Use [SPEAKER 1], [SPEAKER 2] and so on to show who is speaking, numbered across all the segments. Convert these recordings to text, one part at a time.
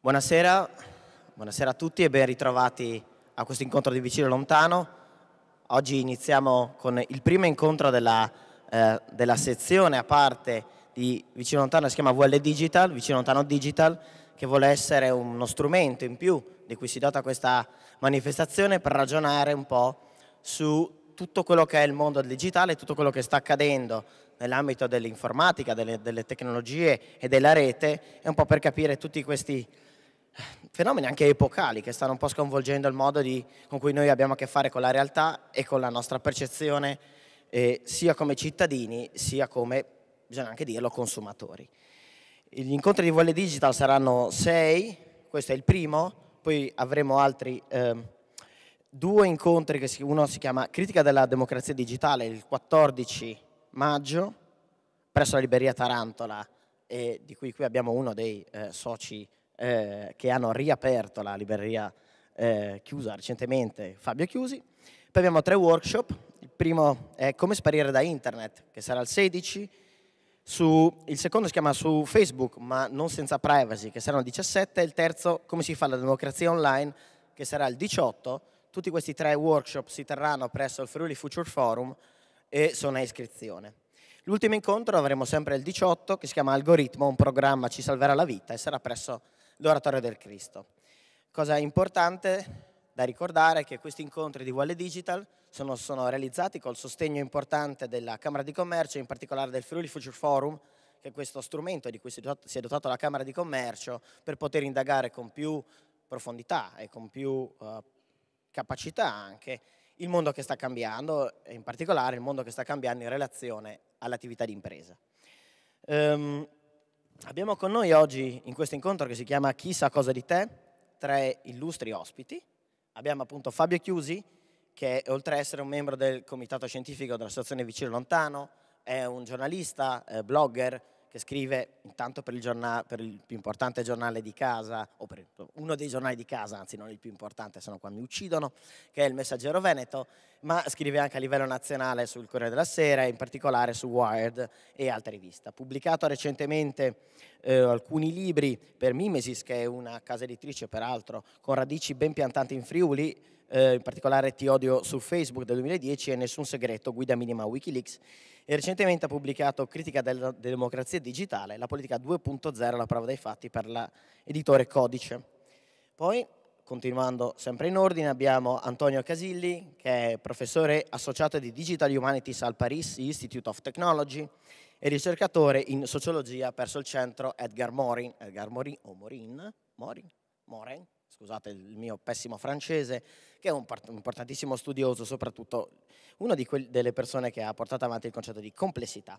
[SPEAKER 1] Buonasera, buonasera a tutti e ben ritrovati a questo incontro di vicino e lontano. Oggi iniziamo con il primo incontro della, eh, della sezione a parte di vicino e lontano, si chiama VL Digital, vicino lontano Digital, che vuole essere uno strumento in più di cui si dota questa manifestazione per ragionare un po' su tutto quello che è il mondo digitale, tutto quello che sta accadendo nell'ambito dell'informatica, delle, delle tecnologie e della rete, e un po' per capire tutti questi fenomeni anche epocali che stanno un po' sconvolgendo il modo di, con cui noi abbiamo a che fare con la realtà e con la nostra percezione eh, sia come cittadini sia come, bisogna anche dirlo, consumatori. Gli incontri di Volle Digital saranno sei, questo è il primo, poi avremo altri eh, due incontri, si, uno si chiama Critica della democrazia digitale il 14 maggio presso la Liberia Tarantola, di cui qui abbiamo uno dei eh, soci eh, che hanno riaperto la libreria eh, chiusa recentemente, Fabio Chiusi. Poi abbiamo tre workshop, il primo è come sparire da internet, che sarà il 16, su, il secondo si chiama su Facebook, ma non senza privacy, che sarà il 17, e il terzo come si fa la democrazia online, che sarà il 18. Tutti questi tre workshop si terranno presso il Friuli Future Forum e sono a iscrizione. L'ultimo incontro avremo sempre il 18, che si chiama Algoritmo, un programma ci salverà la vita e sarà presso l'oratorio del Cristo. Cosa importante da ricordare è che questi incontri di Valle Digital sono, sono realizzati col sostegno importante della Camera di Commercio, in particolare del Friuli Future Forum, che è questo strumento di cui si è dotata la Camera di Commercio per poter indagare con più profondità e con più eh, capacità anche il mondo che sta cambiando, e in particolare il mondo che sta cambiando in relazione all'attività di impresa. Um, Abbiamo con noi oggi in questo incontro che si chiama Chi sa cosa di te, tre illustri ospiti. Abbiamo appunto Fabio Chiusi, che oltre ad essere un membro del comitato scientifico dell'associazione Vicino Lontano, è un giornalista, eh, blogger, che scrive intanto per il, giornale, per il, più importante giornale di casa, o per uno dei giornali di casa, anzi non il più importante, sennò qua mi uccidono, che è il Messaggero Veneto, ma scrive anche a livello nazionale sul Corriere della Sera, in particolare su Wired e altre riviste. Ha pubblicato recentemente eh, alcuni libri per Mimesis, che è una casa editrice peraltro, con radici ben piantate in Friuli, eh, in particolare Ti odio su Facebook del 2010 e Nessun segreto, guida minima Wikileaks, e recentemente ha pubblicato Critica della democrazia digitale, la politica 2.0, la prova dei fatti per l'editore Codice. Poi, continuando sempre in ordine, abbiamo Antonio Casilli, che è professore associato di Digital Humanities al Paris Institute of Technology e ricercatore in sociologia presso il centro Edgar Morin, Edgar Morin o Morin, Morin, Morin, scusate il mio pessimo francese, che è un, importantissimo studioso, soprattutto una delle persone che ha portato avanti il concetto di complessità.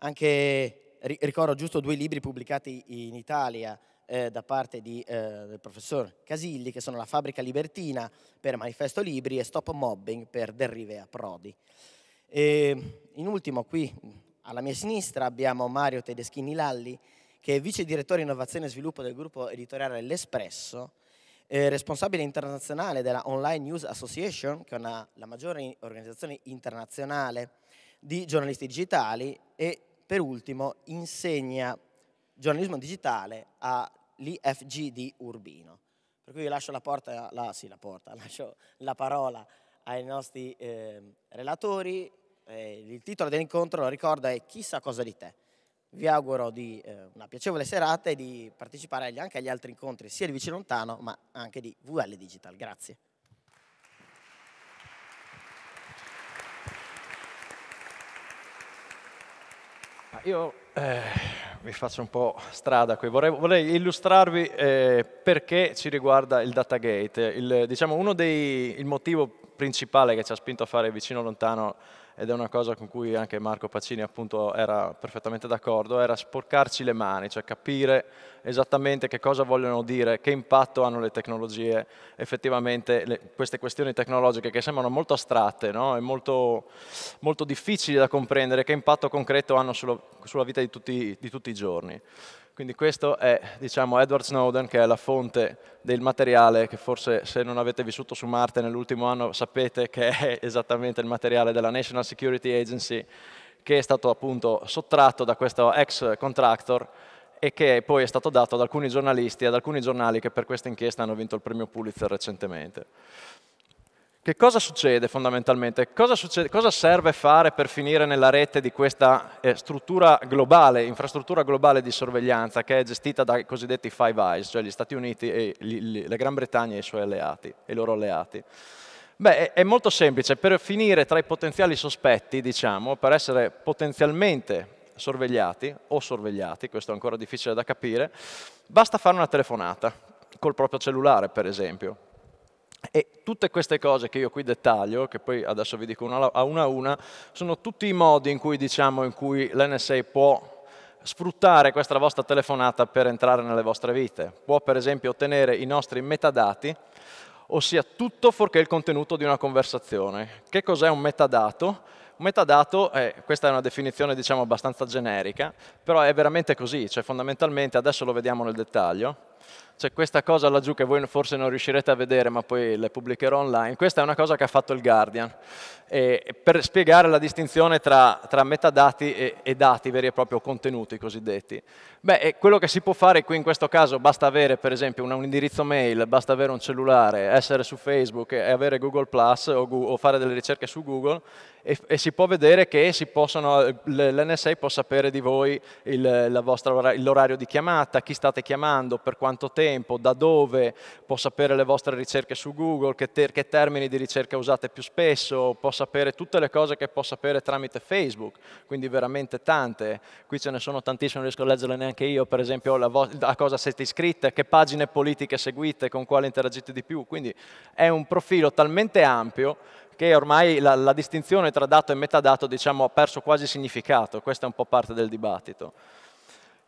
[SPEAKER 1] Anche ricordo giusto due libri pubblicati in Italia eh, da parte di, eh, del professor Casilli, che sono La fabbrica libertina per Manifesto Libri e Stop Mobbing per Derrive a Prodi. E, in ultimo, qui alla mia sinistra abbiamo Mario Tedeschini Lalli, che è vice direttore innovazione e sviluppo del gruppo editoriale L'Espresso eh, responsabile internazionale della Online News Association, che è una, la maggiore organizzazione internazionale di giornalisti digitali, e per ultimo insegna giornalismo digitale all'IFG di Urbino. Per cui lascio la, porta, la, sì, la, porta, lascio la parola ai nostri eh, relatori. Eh, il titolo dell'incontro, lo ricordo, è Chissà cosa di te vi auguro di eh, una piacevole serata e di partecipare anche agli altri incontri, sia di vicino lontano, ma anche di VL Digital. Grazie.
[SPEAKER 2] Io eh, vi faccio un po' strada qui, vorrei, vorrei illustrarvi eh, perché ci riguarda il Datagate. Il, diciamo, uno dei, il motivo principale che ci ha spinto a fare vicino lontano ed è una cosa con cui anche Marco Pacini appunto era perfettamente d'accordo, era sporcarci le mani, cioè capire esattamente che cosa vogliono dire, che impatto hanno le tecnologie, effettivamente le, queste questioni tecnologiche che sembrano molto astratte no? e molto, molto, difficili da comprendere, che impatto concreto hanno sulla, sulla vita di tutti, di tutti i giorni. Quindi questo è diciamo, Edward Snowden, che è la fonte del materiale che forse se non avete vissuto su Marte nell'ultimo anno sapete che è esattamente il materiale della National Security Agency che è stato appunto sottratto da questo ex contractor e che poi è stato dato ad alcuni giornalisti ad alcuni giornali che per questa inchiesta hanno vinto il premio Pulitzer recentemente. Che cosa succede fondamentalmente? Cosa, succede, cosa, serve fare per finire nella rete di questa eh, struttura globale, infrastruttura globale di sorveglianza che è gestita dai cosiddetti Five Eyes, cioè gli Stati Uniti e gli, la Gran Bretagna e i suoi alleati, i loro alleati? Beh, è molto semplice, per finire tra i potenziali sospetti, diciamo, per essere potenzialmente sorvegliati o sorvegliati, questo è ancora difficile da capire, basta fare una telefonata col proprio cellulare, per esempio, e tutte queste cose che io qui dettaglio, che poi adesso vi dico una a una a una, sono tutti i modi in cui, diciamo, in cui l'NSA può sfruttare questa vostra telefonata per entrare nelle vostre vite. Può per esempio ottenere i nostri metadati, ossia tutto fuorché il contenuto di una conversazione. Che cos'è un metadato? Un metadato, è, questa è una definizione diciamo abbastanza generica, però è veramente così, cioè fondamentalmente, adesso lo vediamo nel dettaglio, c'è questa cosa laggiù che voi forse non riuscirete a vedere, ma poi le pubblicherò online. Questa è una cosa che ha fatto il Guardian, e per spiegare la distinzione tra, tra metadati e, e, dati, veri e propri contenuti cosiddetti. Beh, quello che si può fare qui in questo caso, basta avere per esempio un, un indirizzo mail, basta avere un cellulare, essere su Facebook e avere Google Plus o, o fare delle ricerche su Google, e, e, si può vedere che possono, l'NSA può sapere di voi il, vostra, l'orario di chiamata, chi state chiamando, per quanto tempo, da dove, può sapere le vostre ricerche su Google, che, ter, che termini di ricerca usate più spesso, può sapere tutte le cose che può sapere tramite Facebook, quindi veramente tante. Qui ce ne sono tantissime, non riesco a leggerle neanche io, per esempio la vo- a cosa siete iscritte, che pagine politiche seguite, con quale interagite di più, quindi è un profilo talmente ampio che ormai la, la distinzione tra dato e metadato diciamo, ha perso quasi significato, questa è un po' parte del dibattito.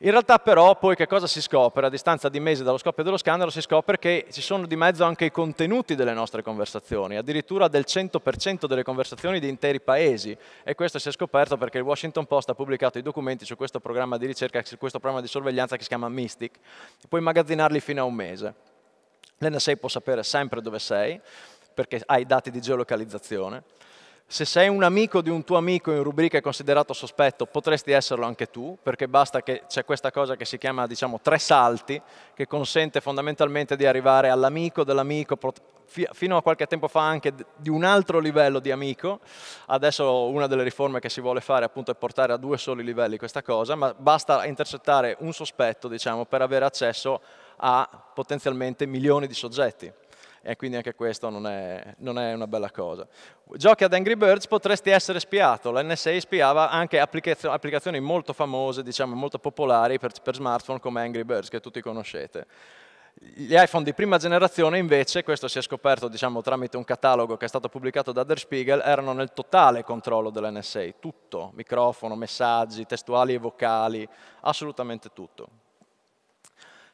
[SPEAKER 2] In realtà però poi che cosa si scopre? A distanza di mesi dallo scoppio dello scandalo si scopre che ci sono di mezzo anche i contenuti delle nostre conversazioni, addirittura del 100% delle conversazioni di interi paesi e questo si è scoperto perché il Washington Post ha pubblicato i documenti su questo programma di ricerca, su questo programma di sorveglianza che si chiama Mystic, puoi immagazzinarli fino a un mese. L'NSA può sapere sempre dove sei, perché hai dati di geolocalizzazione. Se sei un amico di un tuo amico in rubrica è considerato sospetto, potresti esserlo anche tu, perché basta che c'è questa cosa che si chiama, diciamo, tre salti, che consente fondamentalmente di arrivare all'amico dell'amico, fino a qualche tempo fa anche di un altro livello di amico. Adesso una delle riforme che si vuole fare appunto è portare a due soli livelli questa cosa, ma basta intercettare un sospetto, diciamo, per avere accesso a potenzialmente milioni di soggetti e quindi anche questo non è, non è una bella cosa. Giochi ad Angry Birds potresti essere spiato, l'NSA spiava anche applicazioni molto famose, diciamo molto popolari per, per smartphone come Angry Birds che tutti conoscete. Gli iPhone di prima generazione invece, questo si è scoperto diciamo, tramite un catalogo che è stato pubblicato da Der Spiegel, erano nel totale controllo dell'NSA, tutto, microfono, messaggi, testuali e vocali, assolutamente tutto.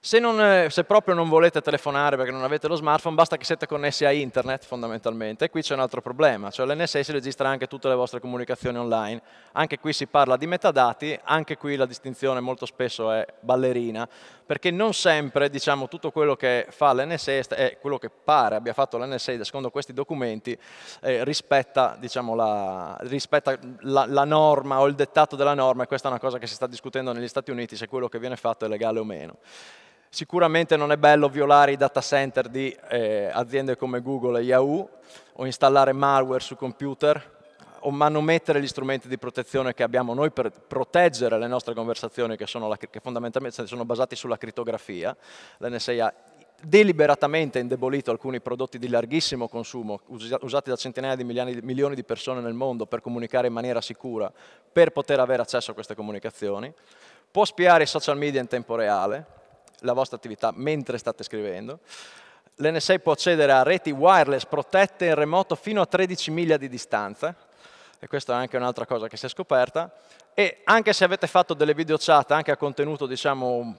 [SPEAKER 2] Se, non, eh, se, proprio non volete telefonare perché non avete lo smartphone, basta che siete connessi a internet fondamentalmente. E qui c'è un altro problema, cioè l'NSA si registra anche tutte le vostre comunicazioni online. Anche qui si parla di metadati, anche qui la distinzione molto spesso è ballerina, perché non sempre diciamo, tutto quello che fa l'NSA è quello che pare abbia fatto l'NSA secondo questi documenti eh, rispetta, diciamo, la, rispetta la, la norma o il dettato della norma e questa è una cosa che si sta discutendo negli Stati Uniti se quello che viene fatto è legale o meno. Sicuramente non è bello violare i data center di eh, aziende come Google e Yahoo o installare malware su computer o manomettere gli strumenti di protezione che abbiamo noi per proteggere le nostre conversazioni che, sono la, che fondamentalmente sono basati sulla criptografia. L'NSA ha deliberatamente indebolito alcuni prodotti di larghissimo consumo usati da centinaia di milioni di persone nel mondo per comunicare in maniera sicura, per poter avere accesso a queste comunicazioni. Può spiare i social media in tempo reale, la vostra attività mentre state scrivendo. L'NSA può accedere a reti wireless protette in remoto fino a 13 miglia di distanza, e questa è anche un'altra cosa che si è scoperta, e anche se avete fatto delle video chat anche a contenuto diciamo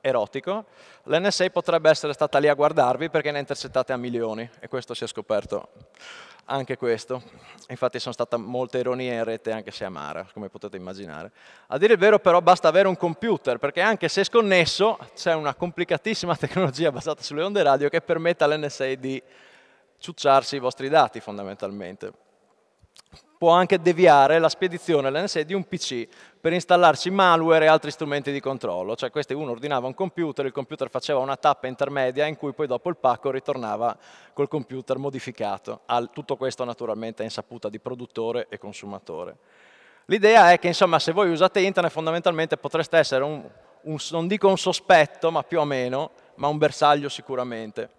[SPEAKER 2] erotico, l'NSA potrebbe essere stata lì a guardarvi perché ne intercettate a milioni e questo si è scoperto anche questo. Infatti sono stata molta ironia in rete, anche se amara, come potete immaginare. A dire il vero però basta avere un computer, perché anche se sconnesso c'è una complicatissima tecnologia basata sulle onde radio che permette all'NSA di ciucciarsi i vostri dati fondamentalmente può anche deviare la spedizione all'NSA di un PC per installarci malware e altri strumenti di controllo. Cioè questi uno ordinava un computer, il computer faceva una tappa intermedia in cui poi dopo il pacco ritornava col computer modificato. Tutto questo naturalmente è insaputa di produttore e consumatore. L'idea è che insomma se voi usate internet fondamentalmente potreste essere un, un, non dico un sospetto ma più o meno, ma un bersaglio sicuramente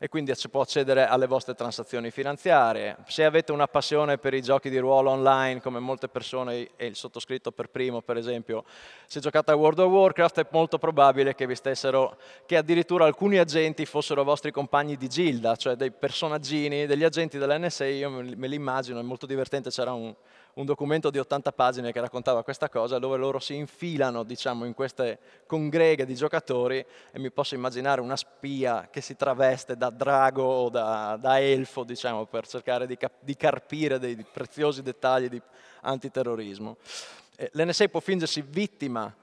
[SPEAKER 2] e quindi si può accedere alle vostre transazioni finanziarie. Se avete una passione per i giochi di ruolo online, come molte persone e il sottoscritto per primo, per esempio, se giocate a World of Warcraft è molto probabile che vi stessero, che addirittura alcuni agenti fossero vostri compagni di gilda, cioè dei personaggini, degli agenti dell'NSA, io me li immagino, è molto divertente, c'era un, un documento di 80 pagine che raccontava questa cosa, dove loro si infilano diciamo, in queste congreghe di giocatori e mi posso immaginare una spia che si traveste da drago o da, da elfo diciamo, per cercare di, di carpire dei preziosi dettagli di antiterrorismo. L'NSA può fingersi vittima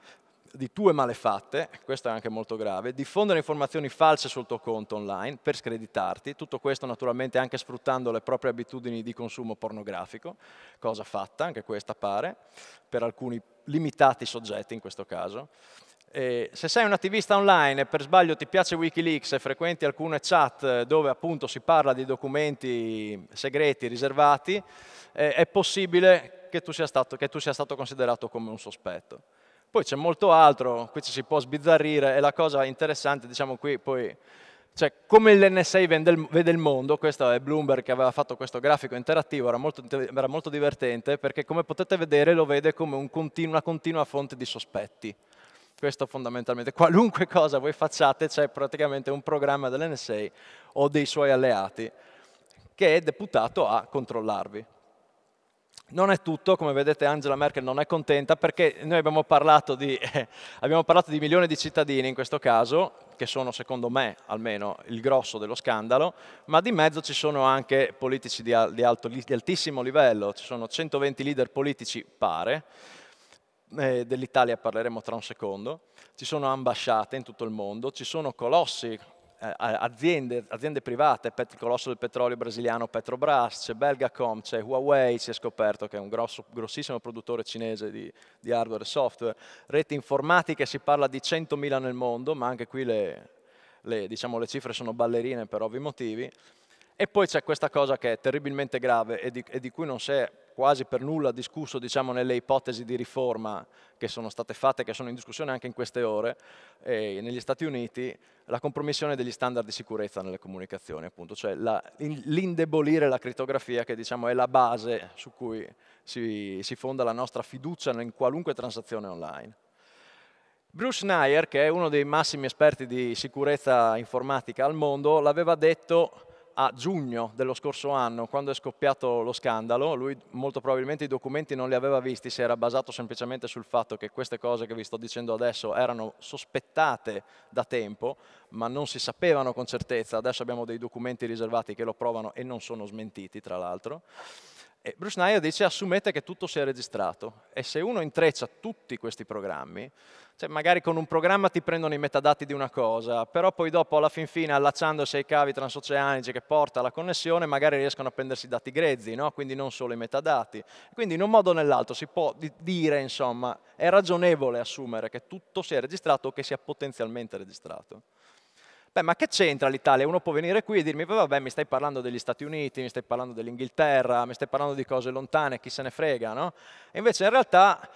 [SPEAKER 2] di tue malefatte, questo è anche molto grave, diffondere informazioni false sul tuo conto online per screditarti, tutto questo naturalmente anche sfruttando le proprie abitudini di consumo pornografico, cosa fatta, anche questa pare, per alcuni limitati soggetti in questo caso. E se sei un attivista online e per sbaglio ti piace Wikileaks e frequenti alcune chat dove appunto si parla di documenti segreti, riservati, eh, è possibile che tu sia stato, tu sia stato considerato come un sospetto. Poi c'è molto altro, qui ci si può sbizzarrire e la cosa interessante, diciamo qui poi, cioè come l'NSA vede il mondo, questo è Bloomberg che aveva fatto questo grafico interattivo, era molto, era molto divertente perché come potete vedere lo vede come un continu una continua fonte di sospetti. Questo fondamentalmente, qualunque cosa voi facciate c'è praticamente un programma dell'NSA o dei suoi alleati che è deputato a controllarvi. Non è tutto, come vedete Angela Merkel non è contenta perché noi abbiamo parlato, di, eh, abbiamo parlato di, milioni di cittadini in questo caso, che sono secondo me almeno il grosso dello scandalo, ma di mezzo ci sono anche politici di, di, alto, di altissimo livello, ci sono 120 leader politici pare, eh, dell'Italia parleremo tra un secondo, ci sono ambasciate in tutto il mondo, ci sono colossi eh, aziende, aziende private, il colosso del petrolio brasiliano Petrobras, c'è Belgacom, c'è Huawei, si è scoperto che è un grosso, grossissimo produttore cinese di, di hardware e software, reti informatiche, si parla di 100.000 nel mondo, ma anche qui le, le, diciamo, le cifre sono ballerine per ovvi motivi, e poi c'è questa cosa che è terribilmente grave e di, e di, cui non si è quasi per nulla discusso diciamo, nelle ipotesi di riforma che sono state fatte, che sono in discussione anche in queste ore, eh, negli Stati Uniti, la compromissione degli standard di sicurezza nelle comunicazioni, appunto, cioè l'indebolire la crittografia che diciamo, è la base su cui si, si fonda la nostra fiducia in qualunque transazione online. Bruce Nair, che è uno dei massimi esperti di sicurezza informatica al mondo, l'aveva detto a giugno dello scorso anno, quando è scoppiato lo scandalo, lui molto probabilmente i documenti non li aveva visti, si era basato semplicemente sul fatto che queste cose che vi sto dicendo adesso erano sospettate da tempo, ma non si sapevano con certezza. Adesso abbiamo dei documenti riservati che lo provano e non sono smentiti, tra l'altro. E Bruce Schneier dice assumete che tutto sia registrato e se uno intreccia tutti questi programmi, cioè magari con un programma ti prendono i metadati di una cosa, però poi dopo alla fin fine allacciandosi ai cavi transoceanici che porta alla connessione magari riescono a prendersi dati grezzi, no? quindi non solo i metadati. Quindi in un modo o nell'altro si può dire, insomma, è ragionevole assumere che tutto sia registrato o che sia potenzialmente registrato. Beh, ma che c'entra l'Italia? Uno può venire qui e dirmi, vabbè, mi stai parlando degli Stati Uniti, mi stai parlando dell'Inghilterra, mi stai parlando di cose lontane, chi se ne frega, no? E invece in realtà,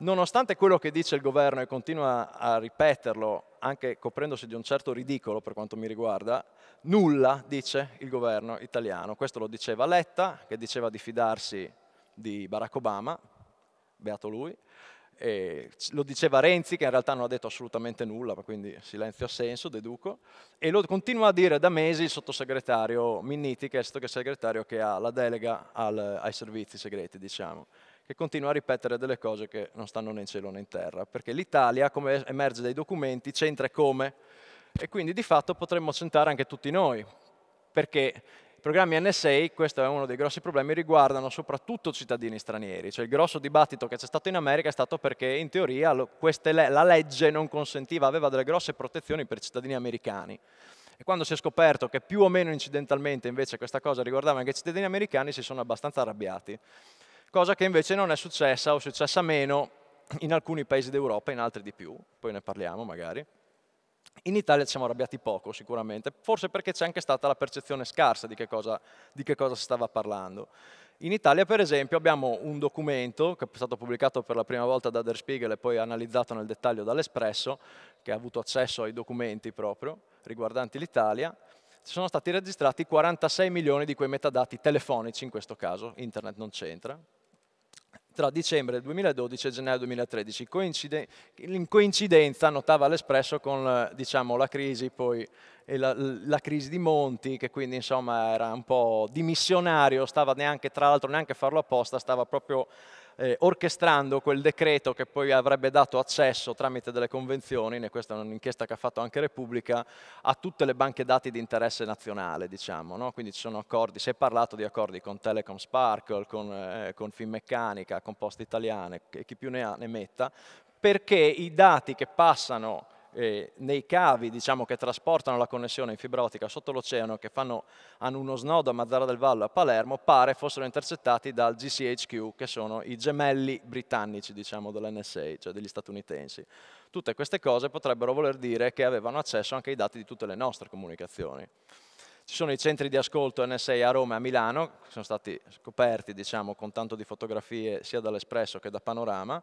[SPEAKER 2] nonostante quello che dice il governo e continua a ripeterlo, anche coprendosi di un certo ridicolo per quanto mi riguarda, nulla dice il governo italiano. Questo lo diceva Letta, che diceva di fidarsi di Barack Obama, beato lui, eh, lo diceva Renzi, che in realtà non ha detto assolutamente nulla, quindi silenzio senso, deduco, e lo continua a dire da mesi il sottosegretario Minniti, che è il sottosegretario che ha la delega al, ai servizi segreti, diciamo, che continua a ripetere delle cose che non stanno né in cielo né in terra, perché l'Italia, come emerge dai documenti, c'entra come? E quindi di fatto potremmo centrare anche tutti noi, perché i programmi NSA, questo è uno dei grossi problemi, riguardano soprattutto cittadini stranieri, cioè il grosso dibattito che c'è stato in America è stato perché in teoria lo, le la legge non consentiva, aveva delle grosse protezioni per i cittadini americani. E quando si è scoperto che più o meno incidentalmente invece questa cosa riguardava anche i cittadini americani, si sono abbastanza arrabbiati. Cosa che invece non è successa o è successa meno in alcuni paesi d'Europa, in altri di più, poi ne parliamo magari. In Italia ci siamo arrabbiati poco sicuramente, forse perché c'è anche stata la percezione scarsa di che, cosa, di che cosa si stava parlando. In Italia per esempio abbiamo un documento che è stato pubblicato per la prima volta da Der Spiegel e poi analizzato nel dettaglio dall'Espresso, che ha avuto accesso ai documenti proprio riguardanti l'Italia, ci sono stati registrati 46 milioni di quei metadati telefonici in questo caso, internet non c'entra, tra dicembre 2012 e gennaio 2013. Coincide, in coincidenza, notava l'Espresso, con eh, diciamo, la, crisi poi, la, la crisi di Monti, che quindi insomma, era un po' dimissionario, stava neanche, tra l'altro neanche farlo apposta, stava proprio eh, orchestrando quel decreto che poi avrebbe dato accesso tramite delle convenzioni, questa è un'inchiesta che ha fatto anche Repubblica, a tutte le banche dati di interesse nazionale, diciamo, no? quindi ci sono accordi, si è parlato di accordi con Telecom Sparkle, con, eh, con Finmeccanica, con Poste Italiane e chi più ne ha ne metta, perché i dati che passano eh, nei cavi diciamo, che trasportano la connessione in fibra ottica sotto l'oceano, che fanno, hanno uno snodo a Mazzara del Vallo e a Palermo, pare fossero intercettati dal GCHQ, che sono i gemelli britannici diciamo, dell'NSA, cioè degli statunitensi. Tutte queste cose potrebbero voler dire che avevano accesso anche ai dati di tutte le nostre comunicazioni. Ci sono i centri di ascolto NSA a Roma e a Milano, che sono stati scoperti diciamo, con tanto di fotografie sia dall'Espresso che da Panorama,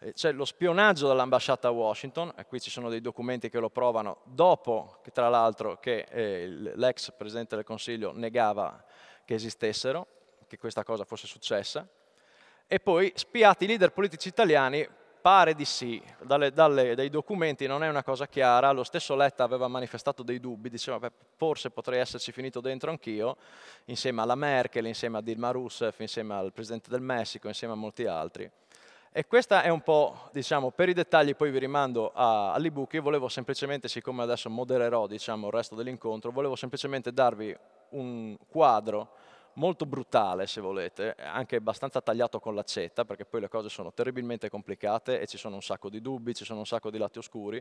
[SPEAKER 2] eh, c'è lo spionaggio dall'ambasciata a Washington, e qui ci sono dei documenti che lo provano, dopo che tra l'altro che eh, l'ex Presidente del Consiglio negava che esistessero, che questa cosa fosse successa, e poi spiati i leader politici italiani pare di sì, dalle, dalle, dai documenti non è una cosa chiara, lo stesso Letta aveva manifestato dei dubbi, diceva beh, forse potrei esserci finito dentro anch'io, insieme alla Merkel, insieme a Dilma Rousseff, insieme al Presidente del Messico, insieme a molti altri. E questa è un po', diciamo, per i dettagli poi vi rimando all'ebook, io volevo semplicemente, siccome adesso modererò diciamo, il resto dell'incontro, volevo semplicemente darvi un quadro molto brutale se volete, anche abbastanza tagliato con l'accetta, perché poi le cose sono terribilmente complicate e ci sono un sacco di dubbi, ci sono un sacco di lati oscuri.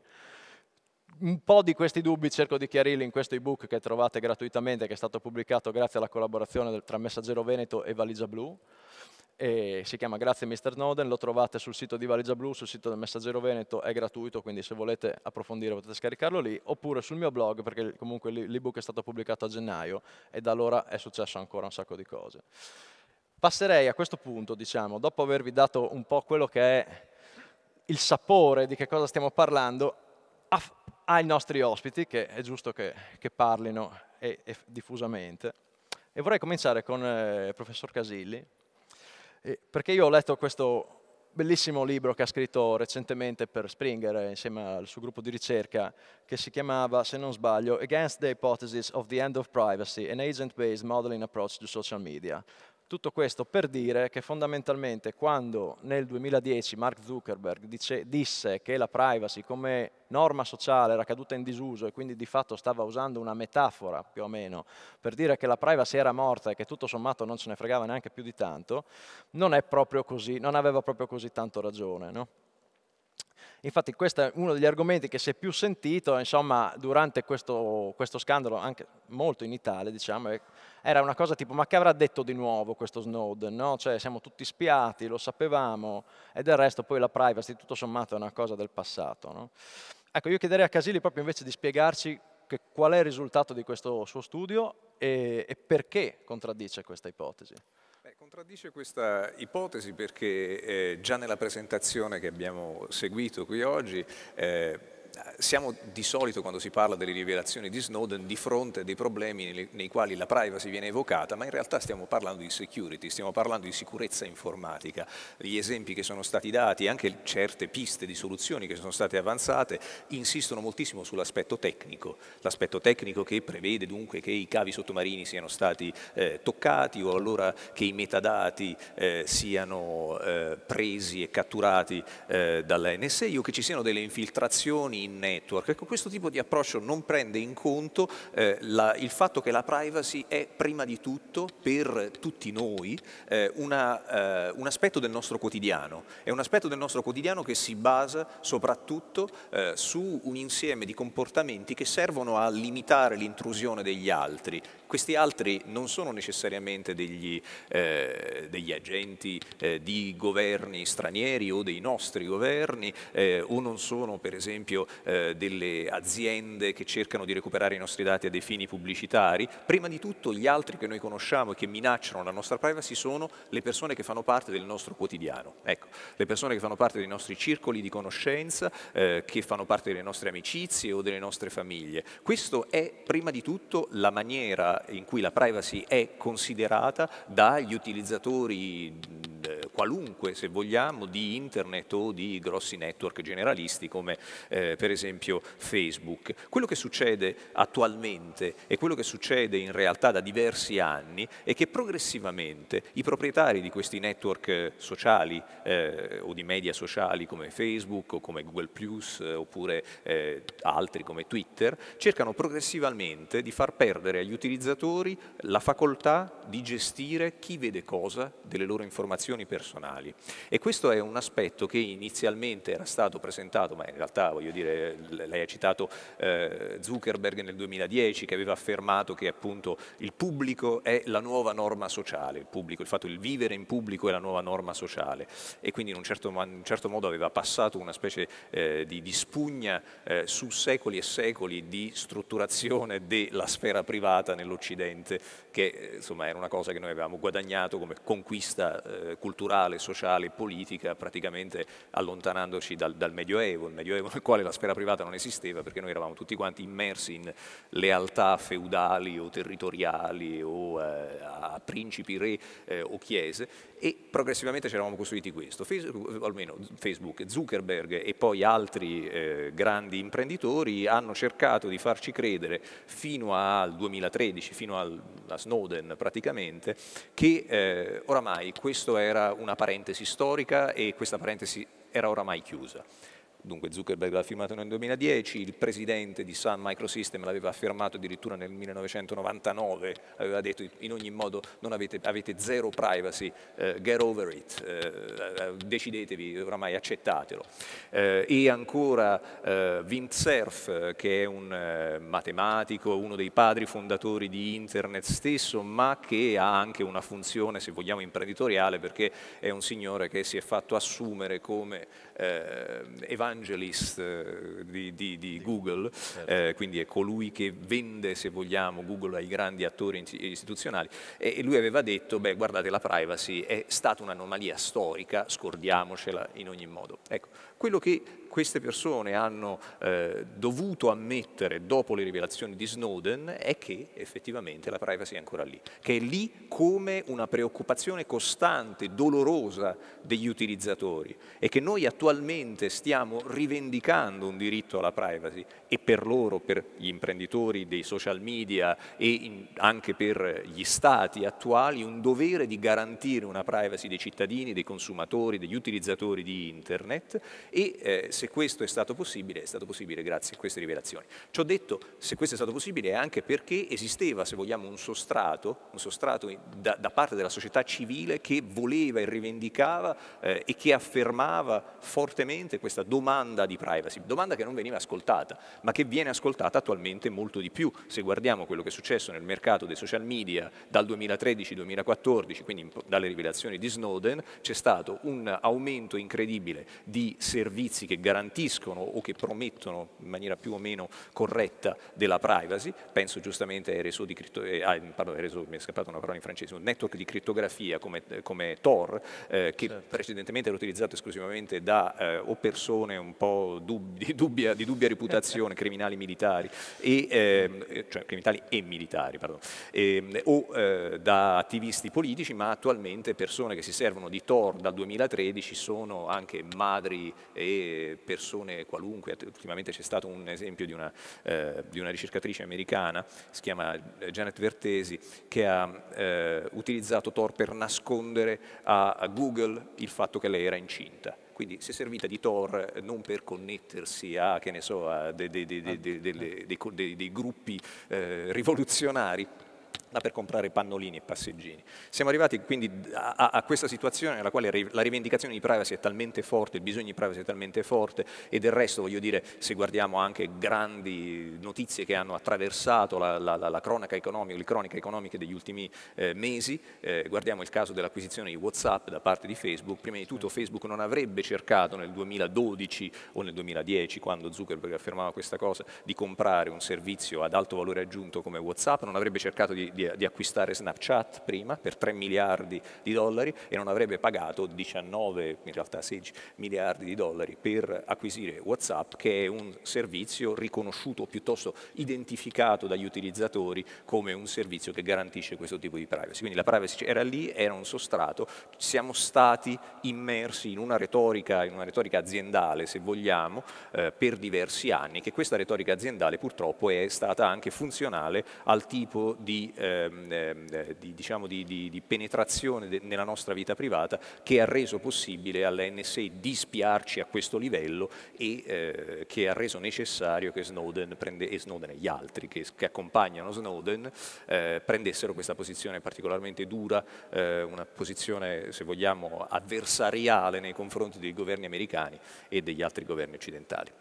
[SPEAKER 2] Un po' di questi dubbi cerco di chiarirli in questo ebook che trovate gratuitamente, che è stato pubblicato grazie alla collaborazione tra Messaggero Veneto e Valigia Blu e si chiama Grazie Mr. Snowden, lo trovate sul sito di Valigia Blu, sul sito del Messaggero Veneto, è gratuito, quindi se volete approfondire potete scaricarlo lì, oppure sul mio blog, perché comunque l'ebook è stato pubblicato a gennaio e da allora è successo ancora un sacco di cose. Passerei a questo punto, diciamo, dopo avervi dato un po' quello che è il sapore di che cosa stiamo parlando, ai nostri ospiti, che è giusto che, che parlino e, e diffusamente. E vorrei cominciare con eh, il eh, professor Casilli, perché io ho letto questo bellissimo libro che ha scritto recentemente per Springer eh, insieme al suo gruppo di ricerca che si chiamava, se non sbaglio, Against the Hypothesis of the End of Privacy, an Agent-Based Modeling Approach to Social Media, tutto questo per dire che fondamentalmente quando nel 2010 Mark Zuckerberg dice, disse che la privacy come norma sociale era caduta in disuso e quindi di fatto stava usando una metafora più o meno per dire che la privacy era morta e che tutto sommato non ce ne fregava neanche più di tanto, non, è proprio così, non aveva proprio così tanto ragione. No? Infatti questo è uno degli argomenti che si è più sentito insomma, durante questo, questo, scandalo, anche molto in Italia, diciamo, era una cosa tipo ma che avrà detto di nuovo questo Snowden? No? Cioè, siamo tutti spiati, lo sapevamo e del resto poi la privacy tutto sommato è una cosa del passato. No? Ecco, io chiederei a Casili proprio invece di spiegarci qual è il risultato di questo suo studio e, e perché contraddice questa ipotesi
[SPEAKER 3] contraddice questa ipotesi perché eh, già nella presentazione che abbiamo seguito qui oggi eh, siamo di solito quando si parla delle rivelazioni di Snowden di fronte a dei problemi nei quali la privacy viene evocata, ma in realtà stiamo parlando di security, stiamo parlando di sicurezza informatica. Gli esempi che sono stati dati, e anche certe piste di soluzioni che sono state avanzate, insistono moltissimo sull'aspetto tecnico, l'aspetto tecnico che prevede dunque che i cavi sottomarini siano stati eh, toccati o allora che i metadati eh, siano eh, presi e catturati eh, dalla NSA o che ci siano delle infiltrazioni in network. Ecco, questo tipo di approccio non prende in conto eh, la, il fatto che la privacy è prima di tutto per tutti noi eh, una, eh, un aspetto del nostro quotidiano, è un aspetto del nostro quotidiano che si basa soprattutto eh, su un insieme di comportamenti che servono a limitare l'intrusione degli altri. Questi altri non sono necessariamente degli, eh, degli agenti eh, di governi stranieri o dei nostri governi o non sono per esempio eh, delle aziende che cercano di recuperare i nostri dati a dei fini pubblicitari. Prima di tutto gli altri che noi conosciamo e che minacciano la nostra privacy sono le persone che fanno parte del nostro quotidiano. Ecco, le persone che fanno parte dei nostri circoli di conoscenza, eh, che fanno parte delle nostre amicizie o delle nostre famiglie. Questo è prima di tutto la maniera in cui la privacy è considerata dagli utilizzatori qualunque, se vogliamo, di internet o di grossi network generalisti come eh, per esempio Facebook. Quello che succede attualmente e quello che succede in realtà da diversi anni è che progressivamente i proprietari di questi network sociali eh, o di media sociali come Facebook o come Google Plus eh, oppure eh, altri come Twitter cercano progressivamente di far perdere agli utilizzatori la facoltà di gestire chi vede cosa delle loro informazioni personali personali. E questo è un aspetto che inizialmente era stato presentato, ma in realtà voglio dire, lei ha citato eh, Zuckerberg nel 2010 che aveva affermato che appunto il pubblico è la nuova norma sociale, il pubblico, il fatto di vivere in pubblico è la nuova norma sociale e quindi in un certo, in un certo modo aveva passato una specie eh, di, di, spugna eh, su secoli e secoli di strutturazione della sfera privata nell'Occidente che eh, insomma era una cosa che noi avevamo guadagnato come conquista eh, culturale culturale, sociale, politica, praticamente allontanandoci dal, dal Medioevo, il Medioevo nel quale la sfera privata non esisteva perché noi eravamo tutti quanti immersi in lealtà feudali o territoriali o eh, a principi, re eh, o chiese e progressivamente ci eravamo costruiti questo, Facebook, almeno Facebook, Zuckerberg e poi altri eh, grandi imprenditori hanno cercato di farci credere fino al 2013, fino alla Snowden praticamente, che eh, oramai questa era una parentesi storica e questa parentesi era oramai chiusa. Dunque Zuckerberg l'ha firmato nel 2010, il presidente di Sun Microsystem l'aveva firmato addirittura nel 1999, aveva detto in ogni modo avete, avete, zero privacy, eh, get over it, eh, eh decidetevi, oramai accettatelo. Eh, e ancora Vint eh, Cerf, che è un eh, matematico, uno dei padri fondatori di Internet stesso, ma che ha anche una funzione, se vogliamo, imprenditoriale, perché è un signore che si è fatto assumere come eh, evangelist eh, di, di, di Google, eh, certo. quindi è colui che vende, se vogliamo, Google ai grandi attori istituzionali, e, e lui aveva detto, beh guardate la privacy è stata un'anomalia storica, scordiamocela in ogni modo. Ecco. Quello che queste persone hanno eh, dovuto ammettere dopo le rivelazioni di Snowden è che effettivamente la privacy è ancora lì, che è lì come una preoccupazione costante, dolorosa degli utilizzatori e che noi attualmente stiamo rivendicando un diritto alla privacy e per loro, per gli imprenditori dei social media e in, anche per gli stati attuali un dovere di garantire una privacy dei cittadini, dei consumatori, degli utilizzatori di internet e eh, se questo è stato possibile, è stato possibile grazie a queste rivelazioni. Ciò detto, se questo è stato possibile è anche perché esisteva, se vogliamo, un sostrato, un sostrato da, da parte della società civile che voleva e rivendicava eh, e che affermava fortemente questa domanda di privacy, domanda che non veniva ascoltata, ma che viene ascoltata attualmente molto di più. Se guardiamo quello che è successo nel mercato dei social media dal 2013-2014, quindi dalle rivelazioni di Snowden, c'è stato un aumento incredibile di servizi servizi che garantiscono o che promettono in maniera più o meno corretta della privacy, penso giustamente ai reso di cripto, ah, un network di criptografia come, come Tor, eh, che certo. precedentemente era utilizzato esclusivamente da eh, o persone un po' dubbi, di, dubbia, di, dubbia, reputazione, criminali militari, e, ehm, eh, cioè criminali e militari, pardon, ehm, o eh, da attivisti politici, ma attualmente persone che si servono di Tor dal 2013 sono anche madri e persone qualunque, ultimamente c'è stato un esempio di una, eh, di una ricercatrice americana, si chiama eh, Janet Vertesi, che ha eh, utilizzato Tor per nascondere a, a Google il fatto che lei era incinta quindi si è servita di Tor eh, non per connettersi a, dei gruppi eh, rivoluzionari, da per comprare pannolini e passeggini. Siamo arrivati quindi a, a, questa situazione nella quale la rivendicazione di privacy è talmente forte, il bisogno di privacy è talmente forte e del resto voglio dire se guardiamo anche grandi notizie che hanno attraversato la, la, la, la cronaca economica, le croniche economiche degli ultimi eh, mesi, eh, guardiamo il caso dell'acquisizione di Whatsapp da parte di Facebook, prima di tutto certo. Facebook non avrebbe cercato nel 2012 o nel 2010 quando Zuckerberg affermava questa cosa di comprare un servizio ad alto valore aggiunto come Whatsapp, non avrebbe cercato di di, di, acquistare Snapchat prima per 3 miliardi di dollari e non avrebbe pagato 19, in realtà 16 miliardi di dollari per acquisire WhatsApp, che è un servizio riconosciuto piuttosto identificato dagli utilizzatori come un servizio che garantisce questo tipo di privacy. Quindi la privacy era lì, era un sostrato, siamo stati immersi in una retorica, in una retorica aziendale, se vogliamo, eh, per diversi anni, che questa retorica aziendale purtroppo è stata anche funzionale al tipo di eh, ehm, eh, di, diciamo di, di, di penetrazione de, nella nostra vita privata che ha reso possibile alla NSA di spiarci a questo livello e eh, che ha reso necessario che Snowden prende, e Snowden e gli altri che, che accompagnano Snowden eh, prendessero questa posizione particolarmente dura, eh, una posizione se vogliamo avversariale nei confronti dei governi americani e degli altri governi occidentali.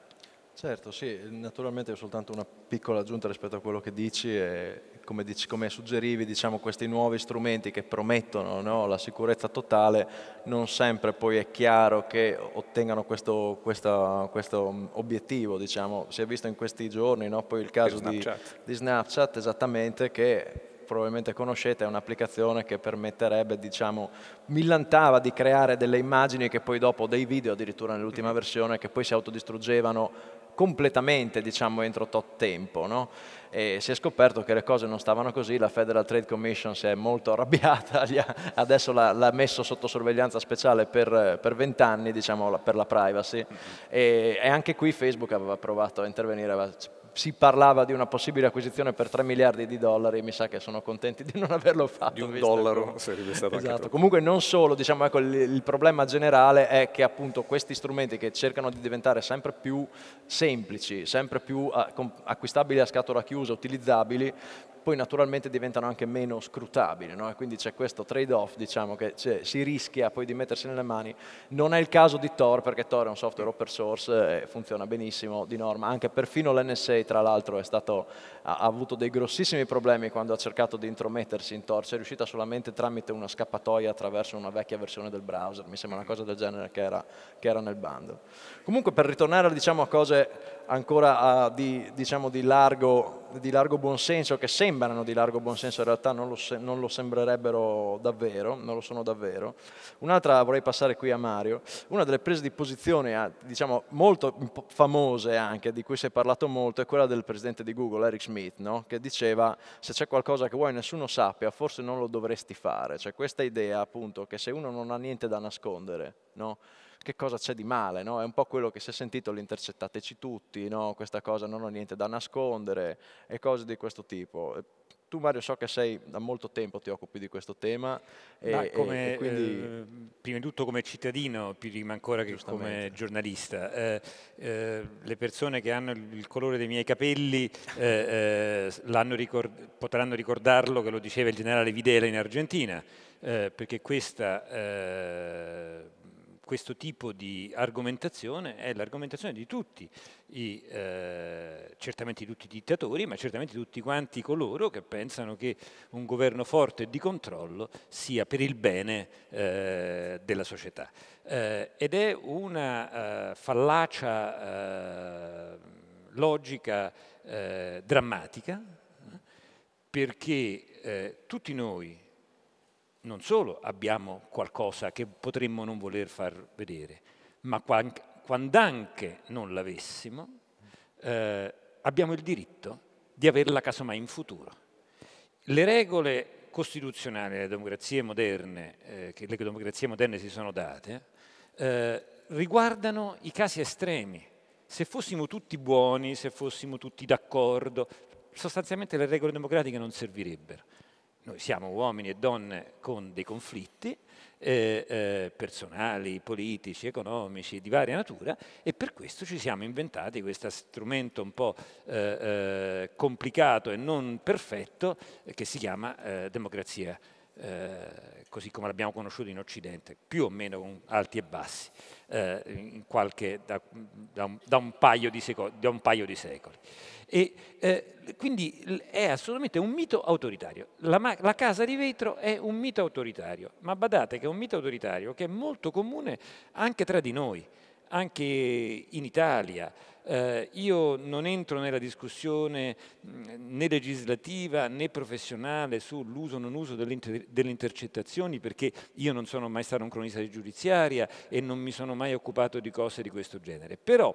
[SPEAKER 2] Certo, sì, naturalmente è soltanto una piccola aggiunta rispetto a quello che dici e come, dici, come suggerivi, diciamo, questi nuovi strumenti che promettono no, la sicurezza totale, non sempre poi è chiaro che ottengano questo, questo, questo mm, obiettivo. Diciamo. Si è visto in questi giorni no, poi il caso Snapchat. Di, di Snapchat, esattamente, che probabilmente conoscete, è un'applicazione che permetterebbe, diciamo, millantava di creare delle immagini che poi dopo dei video, addirittura nell'ultima mm-hmm. versione, che poi si autodistruggevano completamente diciamo, entro tot tempo. No? E si è scoperto che le cose non stavano così, la Federal Trade Commission si è molto arrabbiata, adesso l'ha, messo sotto sorveglianza speciale per vent'anni diciamo, per la privacy e, e anche qui Facebook aveva provato a intervenire, aveva si parlava di una possibile acquisizione per 3 miliardi di dollari, mi sa che sono contenti di non averlo fatto. Di un dollaro sarebbe stato esatto. Comunque non solo, diciamo, ecco, il, il, problema generale è che appunto questi strumenti che cercano di diventare sempre più semplici, sempre più ah, acquistabili a scatola chiusa, utilizzabili, poi naturalmente diventano anche meno scrutabili, no? quindi c'è questo trade-off diciamo, che si rischia poi di mettersi nelle mani. Non è il caso di Tor, perché Tor è un software open source e funziona benissimo di norma, anche perfino l'NSA tra l'altro ha, avuto dei grossissimi problemi quando ha cercato di intromettersi in Tor, c'è riuscita solamente tramite una scappatoia attraverso una vecchia versione del browser, mi sembra una cosa del genere che era, che era nel bando. Comunque per ritornare diciamo, a cose ancora uh, di, diciamo, di, largo, di, largo, buonsenso, che sembrano di largo buonsenso, in realtà non lo, se, non lo sembrerebbero davvero, non lo sono davvero. Un'altra, vorrei passare qui a Mario, una delle prese di posizione ah, diciamo, molto famose anche, di cui si è parlato molto, è quella del presidente di Google, Eric Smith, no? che diceva se c'è qualcosa che vuoi nessuno sappia, forse non lo dovresti fare. Cioè questa idea appunto che se uno non ha niente da nascondere, no? che cosa c'è di male, no? È un po' quello che si è sentito l'intercettateci tutti, no? Questa cosa non ho niente da nascondere e cose di questo tipo. Tu Mario so che sei da molto tempo ti occupi di questo tema e, Ma come, e quindi... eh, prima di tutto come cittadino, prima ancora che come
[SPEAKER 4] giornalista. Eh, eh, le persone che hanno il colore dei miei capelli eh, eh, ricord potranno ricordarlo che lo diceva il generale Videla in Argentina, eh, perché questa questo tipo di argomentazione è l'argomentazione di tutti, i, eh, certamente di tutti i dittatori, ma certamente di tutti quanti coloro che pensano che un governo forte e di controllo sia per il bene eh, della società. Eh, ed è una eh, fallacia eh, logica eh, drammatica perché tutti noi non solo abbiamo qualcosa che potremmo non voler far vedere, ma quando anche non l'avessimo, eh, abbiamo il diritto di averla casomai in futuro. Le regole costituzionali delle democrazie moderne, eh, che le democrazie moderne si sono date, eh, riguardano i casi estremi. Se fossimo tutti buoni, se fossimo tutti d'accordo, sostanzialmente le regole democratiche non servirebbero. Noi siamo uomini e donne con dei conflitti eh, eh, personali, politici, economici, di varia natura e per questo ci siamo inventati questo strumento un po' eh, eh complicato e non perfetto eh, che si chiama eh, democrazia eh, così come l'abbiamo conosciuto in Occidente, più o meno con alti e bassi, eh, qualche, da, da, un, da, un seco, da, un, paio di secoli. E, eh, quindi è assolutamente un mito autoritario. La, la, casa di vetro è un mito autoritario, ma badate che è un mito autoritario che è molto comune anche tra di noi, anche in Italia, eh, io non entro nella discussione né legislativa né professionale sull'uso o non uso dell'inter- delle intercettazioni perché io non sono mai stato un cronista di giudiziaria e non mi sono mai occupato di cose di questo genere. Però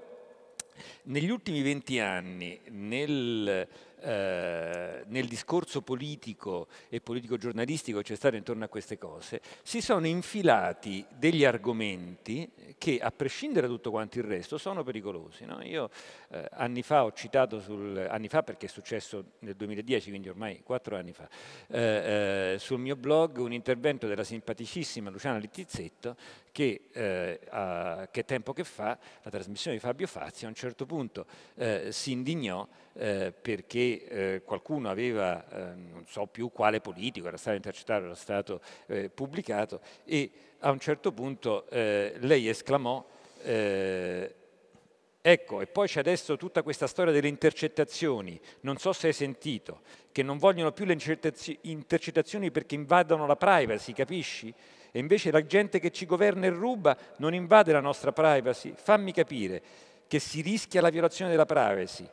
[SPEAKER 4] negli ultimi 20 anni nel eh, nel discorso politico e politico-giornalistico c'è stato intorno a queste cose, si sono infilati degli argomenti che, a prescindere da tutto quanto il resto, sono pericolosi. No? Io eh, anni fa ho citato, sul, anni fa perché è successo nel 2010, quindi ormai quattro anni fa, eh, eh, sul mio blog un intervento della simpaticissima Luciana Littizzetto che eh, a Che tempo che fa, la trasmissione di Fabio Fazzi, a un certo punto eh, si indignò eh, perché eh, qualcuno aveva, eh, non so più quale politico, era stato intercettato, era stato eh, pubblicato, e a un certo punto eh, lei esclamò, eh, ecco, e poi c'è adesso tutta questa storia delle intercettazioni, non so se hai sentito, che non vogliono più le intercettazioni perché invadono la privacy, capisci? E invece la gente che ci governa e ruba non invade la nostra privacy. Fammi capire che si rischia la violazione della privacy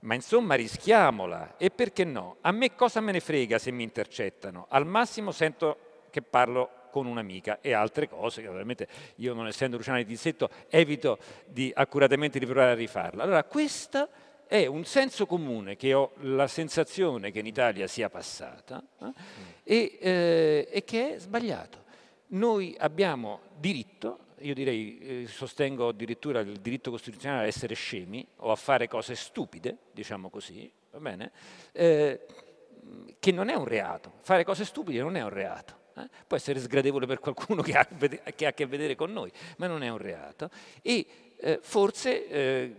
[SPEAKER 4] ma insomma rischiamola e perché no? A me cosa me ne frega se mi intercettano? Al massimo sento che parlo con un'amica e altre cose che ovviamente io non essendo Luciano di Dissetto evito di accuratamente di provare a rifarla. Allora questo è un senso comune che ho la sensazione che in Italia sia passata eh, e, eh, e che è sbagliato. Noi abbiamo diritto io direi, eh, sostengo addirittura il diritto costituzionale a essere scemi o a fare cose stupide, diciamo così, va bene, eh, che non è un reato. Fare cose stupide non è un reato. Eh? Può essere sgradevole per qualcuno che ha, che ha, a che vedere con noi, ma non è un reato. E eh, forse eh,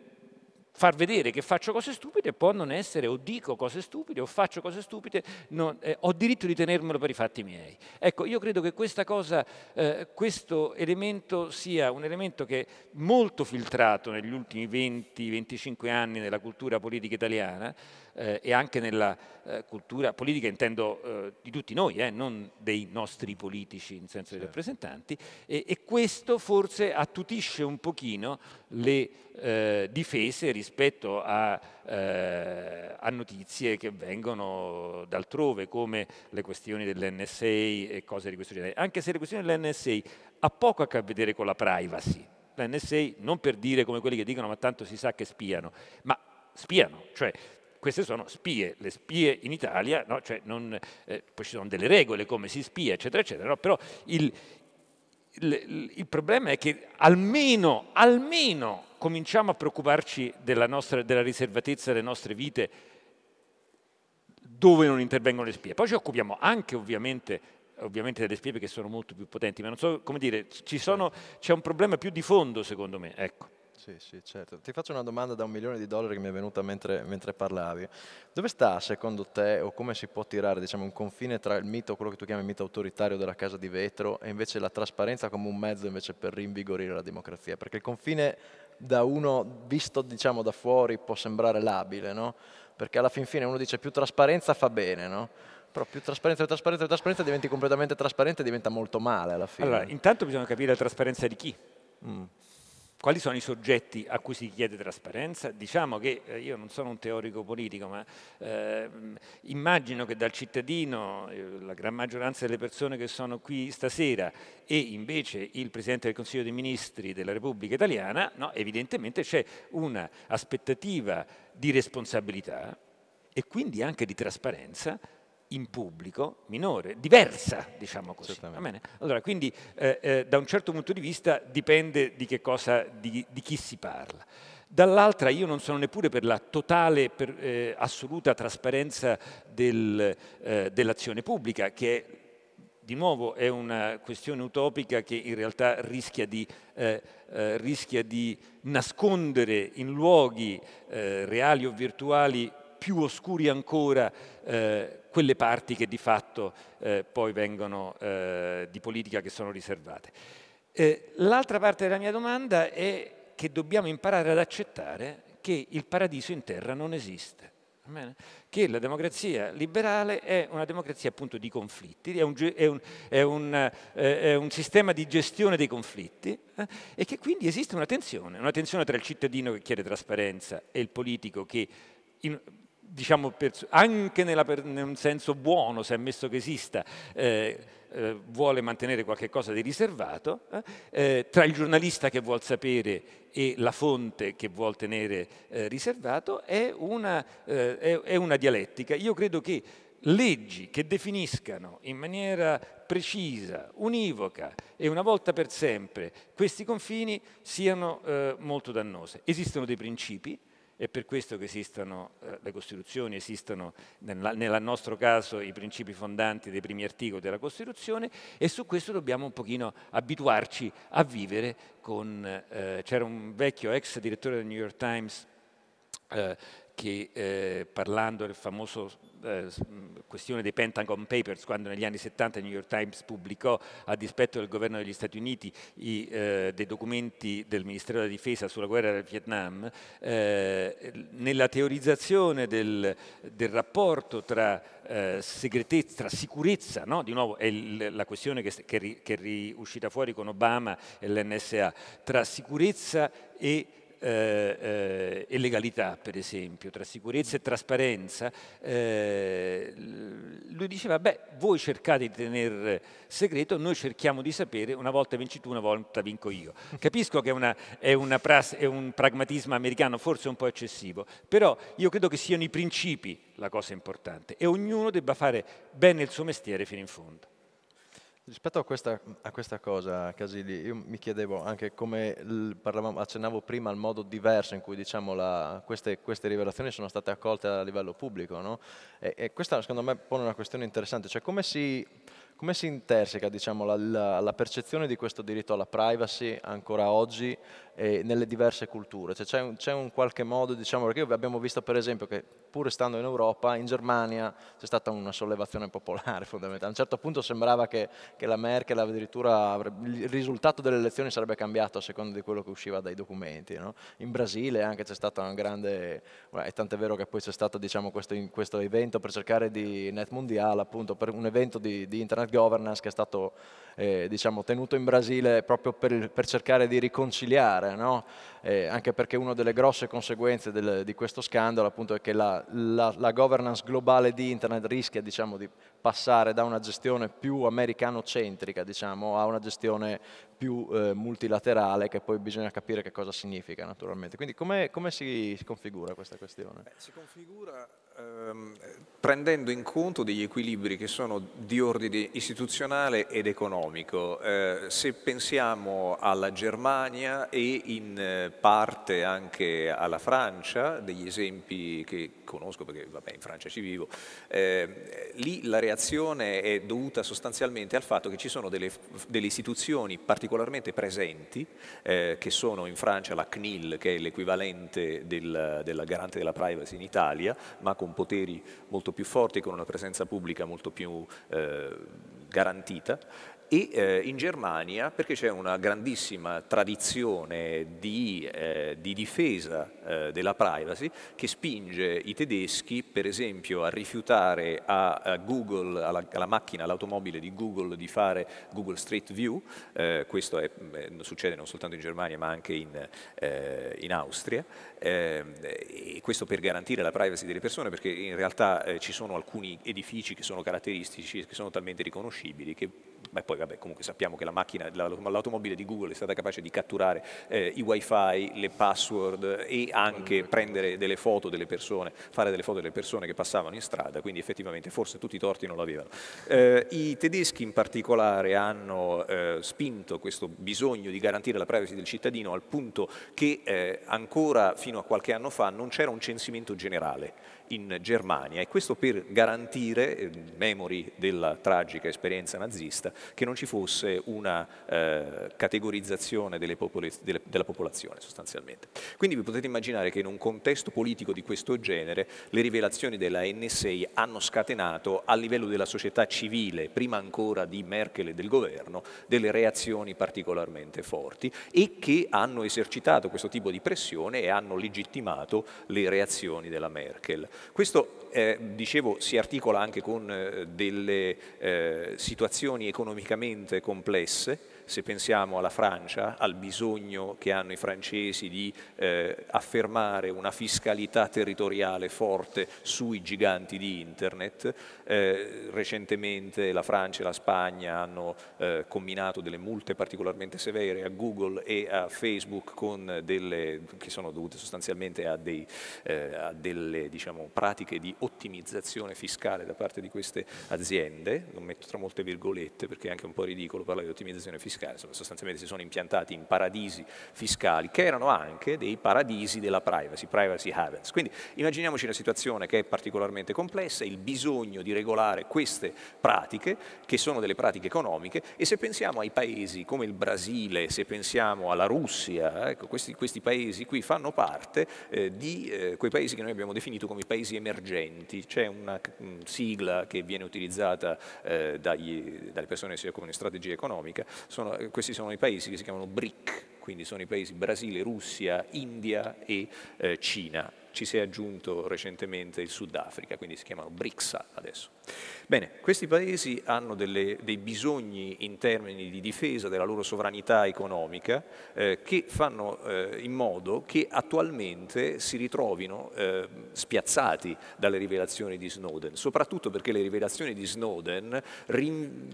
[SPEAKER 4] far vedere che faccio cose stupide può non essere o dico cose stupide o faccio cose stupide, non, eh, ho diritto di tenermelo per i fatti miei. Ecco, io credo che questa cosa, eh, questo elemento sia un elemento che è molto filtrato negli ultimi 20-25 anni nella cultura politica italiana, eh, e anche nella eh, cultura politica, intendo eh, di tutti noi, eh, non dei nostri politici in senso certo. dei rappresentanti, e, e, questo forse attutisce un pochino le eh, difese rispetto a, eh, a, notizie che vengono d'altrove, come le questioni dell'NSA e cose di questo genere, anche se le questioni dell'NSA ha poco a che vedere con la privacy. L'NSA non per dire come quelli che dicono ma tanto si sa che spiano, ma spiano, cioè queste sono spie, le spie in Italia, no? cioè non, eh, poi ci sono delle regole come si spia, eccetera, eccetera, no? però il, il, il, problema è che almeno, almeno cominciamo a preoccuparci della, nostra, della riservatezza delle nostre vite dove non intervengono le spie. Poi ci occupiamo anche ovviamente, ovviamente delle spie
[SPEAKER 2] perché sono molto più potenti, ma non so come dire, sono, c'è un problema più di fondo secondo me. Ecco. Sì, sì, certo. Ti faccio una domanda da un milione di dollari che mi è venuta mentre, mentre parlavi. Dove sta, secondo te, o come si può tirare diciamo, un confine tra il mito, quello che tu chiami il mito autoritario della casa di vetro, e invece la trasparenza come un mezzo invece per rinvigorire la democrazia? Perché il confine da uno visto diciamo, da fuori può sembrare labile, no? Perché alla fin fine uno dice più trasparenza fa bene, no? Però più trasparenza, più trasparenza, più trasparenza diventi completamente trasparente e diventa molto male alla fine. Allora, intanto bisogna
[SPEAKER 4] capire la trasparenza di chi. Mm quali sono i soggetti a cui si chiede trasparenza? Diciamo che, eh, io non sono un teorico politico, ma eh, immagino che dal cittadino, eh, la gran maggioranza delle persone che sono qui stasera e invece il Presidente del Consiglio dei Ministri della Repubblica Italiana, no, evidentemente c'è un'aspettativa di responsabilità e quindi anche di trasparenza in pubblico minore, diversa, diciamo così. Allora, quindi eh, eh, da un certo punto di vista dipende di, che cosa, di, di chi si parla. Dall'altra io non sono neppure per la totale, per, eh, assoluta trasparenza del, eh, dell'azione pubblica, che è, di nuovo è una questione utopica che in realtà rischia di, eh, eh, rischia di nascondere in luoghi eh, reali o virtuali più oscuri ancora eh, quelle parti che di fatto eh, poi vengono eh, di politica che sono riservate. Eh, l'altra parte della mia domanda è che dobbiamo imparare ad accettare che il paradiso in terra non esiste, che la democrazia liberale è una democrazia appunto di conflitti, è un, è un, è un, eh, è un sistema di gestione dei conflitti eh, e che quindi esiste una tensione, una tensione tra il cittadino che chiede trasparenza e il politico che in, diciamo, anche nella, in un senso buono, se ammesso che esista, eh, eh, vuole mantenere qualcosa di riservato, eh, eh, tra il giornalista che vuole sapere e la fonte che vuole tenere eh, riservato, è una, eh, è, è una dialettica. Io credo che leggi che definiscano in maniera precisa, univoca e una volta per sempre questi confini siano eh, molto dannose. Esistono dei principi è per questo che esistono eh, le Costituzioni, esistono nel, nel, nostro caso i principi fondanti dei primi articoli della Costituzione e su questo dobbiamo un pochino abituarci a vivere con... Eh, c'era un vecchio ex direttore del New York Times eh, che eh, parlando del famoso eh, questione dei Pentagon Papers, quando negli anni 70 il New York Times pubblicò a dispetto del governo degli Stati Uniti i, eh, dei documenti del Ministero della Difesa sulla guerra del Vietnam, eh, nella teorizzazione del, del rapporto tra, eh, segretezza, tra sicurezza, no? di nuovo è la questione che, che, che è riuscita fuori con Obama e l'NSA, tra sicurezza e eh, eh, e legalità, per esempio, tra sicurezza e trasparenza, eh, lui diceva, beh, voi cercate di tenere segreto, noi cerchiamo di sapere, una volta vinci tu, una volta vinco io. Capisco che è, una, è, una pras, è un pragmatismo americano forse un po' eccessivo, però io credo che siano i principi la
[SPEAKER 2] cosa importante e ognuno debba fare bene il suo mestiere fino in fondo. Rispetto a questa, a questa, cosa, Casili, io mi chiedevo anche come accennavo prima al modo diverso in cui diciamo, la, queste, queste, rivelazioni sono state accolte a livello pubblico, no? e, e, questa secondo me pone una questione interessante, cioè come si, come si interseca diciamo, la, la, la, percezione di questo diritto alla privacy ancora oggi eh, nelle diverse culture. Cioè, c'è, un, c'è, un, qualche modo, diciamo, perché abbiamo visto per esempio che pur stando in Europa, in Germania c'è stata una sollevazione popolare fondamentale. A un certo punto sembrava che, che la Merkel addirittura il risultato delle elezioni sarebbe cambiato a seconda di quello che usciva dai documenti. No? In Brasile anche c'è stata una grande... e tant'è vero che poi c'è stato diciamo, questo, questo, evento per cercare di Net Mondiale, appunto, per un evento di, di Internet Governance che è stato eh, diciamo, tenuto in Brasile proprio per, per cercare di riconciliare fare, no? eh, anche perché una delle grosse conseguenze del, di questo scandalo appunto, è che la, la, la, governance globale di Internet rischia diciamo, di passare da una gestione più americano-centrica diciamo, a una gestione più eh, multilaterale che poi bisogna capire che cosa significa naturalmente. Quindi come, si configura questa questione? Beh, si configura ehm,
[SPEAKER 3] prendendo in conto degli equilibri che sono di ordine istituzionale ed economico. Eh, se pensiamo alla Germania e in eh, parte anche alla Francia, degli esempi che conosco perché vabbè, in Francia ci vivo, eh, lì la reazione è dovuta sostanzialmente al fatto che ci sono delle, delle istituzioni particolarmente presenti, eh, che sono in Francia la CNIL, che è l'equivalente del, del garante della privacy in Italia, ma con poteri molto più forti, con una presenza pubblica molto più eh, garantita, e eh, in Germania perché c'è una grandissima tradizione di, eh, di difesa eh, della privacy che spinge i tedeschi per esempio a rifiutare a, a Google, alla, alla, macchina, all'automobile di Google di fare Google Street View, eh, questo è, mm, succede non soltanto in Germania ma anche in, eh, in Austria eh, e questo per garantire la privacy delle persone perché in realtà ci sono alcuni edifici che sono caratteristici, che sono talmente riconoscibili che ma poi vabbè, comunque sappiamo che la macchina, l'automobile di Google è stata capace di catturare eh, i wifi, le password e anche prendere delle foto delle persone, fare delle foto delle persone che passavano in strada, quindi effettivamente forse tutti i torti non l'avevano. Eh, I tedeschi in particolare hanno eh, spinto questo bisogno di garantire la privacy del cittadino al punto che eh, ancora fino a qualche anno fa non c'era un censimento generale in Germania e questo per garantire, eh, memori della tragica esperienza nazista, che non ci fosse una eh, categorizzazione delle delle, della popolazione sostanzialmente. Quindi vi potete immaginare che in un contesto politico di questo genere le rivelazioni della NSA hanno scatenato a livello della società civile, prima ancora di Merkel e del governo, delle reazioni particolarmente forti e che hanno esercitato questo tipo di pressione e hanno legittimato le reazioni della Merkel. Questo, eh, dicevo, si articola anche con eh, delle eh, situazioni economicamente complesse, se pensiamo alla Francia, al bisogno che hanno i francesi di eh, affermare una fiscalità territoriale forte sui giganti di Internet. Eh, recentemente la Francia e la Spagna hanno eh, combinato delle multe particolarmente severe a Google e a Facebook delle, che sono dovute sostanzialmente a, dei, eh, a delle diciamo, pratiche di ottimizzazione fiscale da parte di queste aziende, Non metto tra molte virgolette perché è anche un po' ridicolo parlare di ottimizzazione fiscale, fiscali, sostanzialmente si sono impiantati in paradisi fiscali che erano anche dei paradisi della privacy, privacy havens. Quindi immaginiamoci una situazione che è particolarmente complessa, il bisogno di regolare queste pratiche che sono delle pratiche economiche e se pensiamo ai paesi come il Brasile, se pensiamo alla Russia, ecco, questi, questi, paesi qui fanno parte eh, di eh, quei paesi che noi abbiamo definito come paesi emergenti, c'è una mh, sigla che viene utilizzata eh, dagli, dalle persone che si occupano di strategia economica, sono sono, eh, questi sono i paesi che si chiamano BRIC, quindi sono i paesi Brasile, Russia, India e eh, Cina. Ci si è aggiunto recentemente il Sudafrica, quindi si chiamano BRICSA adesso. Bene, questi paesi hanno delle, dei bisogni in termini di difesa della loro sovranità economica eh, che fanno eh, in modo che attualmente si ritrovino eh, spiazzati dalle rivelazioni di Snowden, soprattutto perché le rivelazioni di Snowden ri,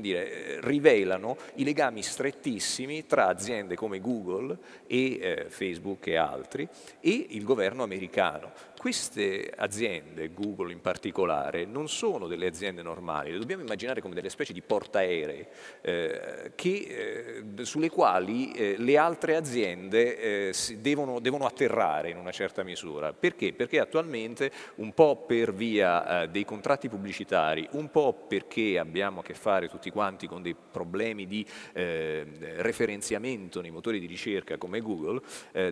[SPEAKER 3] dire, rivelano i legami strettissimi tra aziende come Google e eh, Facebook e altri e il governo americano queste aziende, Google in particolare, non sono delle aziende normali, le dobbiamo immaginare come delle specie di portaeree eh, che, eh, sulle quali eh, le altre aziende eh, devono, devono, atterrare in una certa misura. Perché? Perché attualmente un po' per via eh, dei contratti pubblicitari, un po' perché abbiamo a che fare tutti quanti con dei problemi di eh, referenziamento nei motori di ricerca come Google,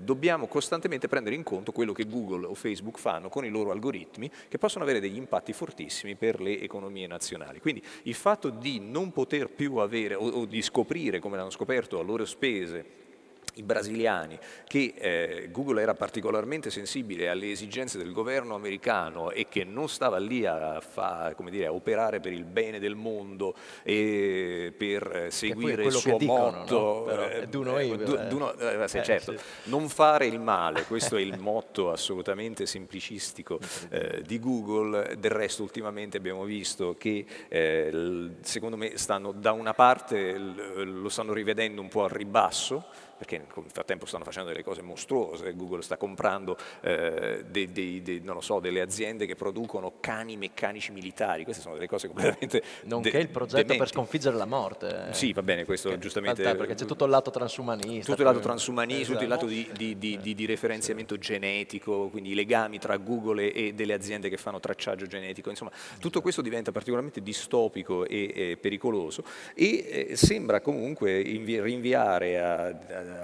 [SPEAKER 3] dobbiamo costantemente prendere in conto quello che Google o Facebook fanno con i loro algoritmi che possono avere degli impatti fortissimi per le economie nazionali. Quindi il fatto di non poter più avere o, o di scoprire, come l'hanno scoperto a loro spese, i brasiliani, che eh, Google era particolarmente sensibile alle esigenze del governo americano e che non stava lì a, fa, dire, a operare per il bene del mondo e per eh, seguire il suo motto. Non fare il male, questo è il motto assolutamente semplicistico eh, di Google. Del resto ultimamente abbiamo visto che eh, secondo me stanno da una parte lo stanno rivedendo un po' al ribasso perché nel frattempo stanno facendo delle cose mostruose, Google sta comprando eh, dei, dei, dei, so, delle aziende che producono cani meccanici militari, queste sono delle cose completamente Nonché de- il progetto dementi. per
[SPEAKER 2] sconfiggere la morte.
[SPEAKER 3] Sì, va bene, questo che, giustamente... Tant'è, perché c'è
[SPEAKER 2] tutto il lato transumanista. Tutto il lato transumanista, tutto il esatto.
[SPEAKER 3] lato di, di, di, di referenziamento sì. genetico, quindi i legami tra Google e, delle aziende che fanno tracciaggio genetico, insomma tutto questo diventa particolarmente distopico e, e pericoloso e eh, sembra comunque invi- rinviare a,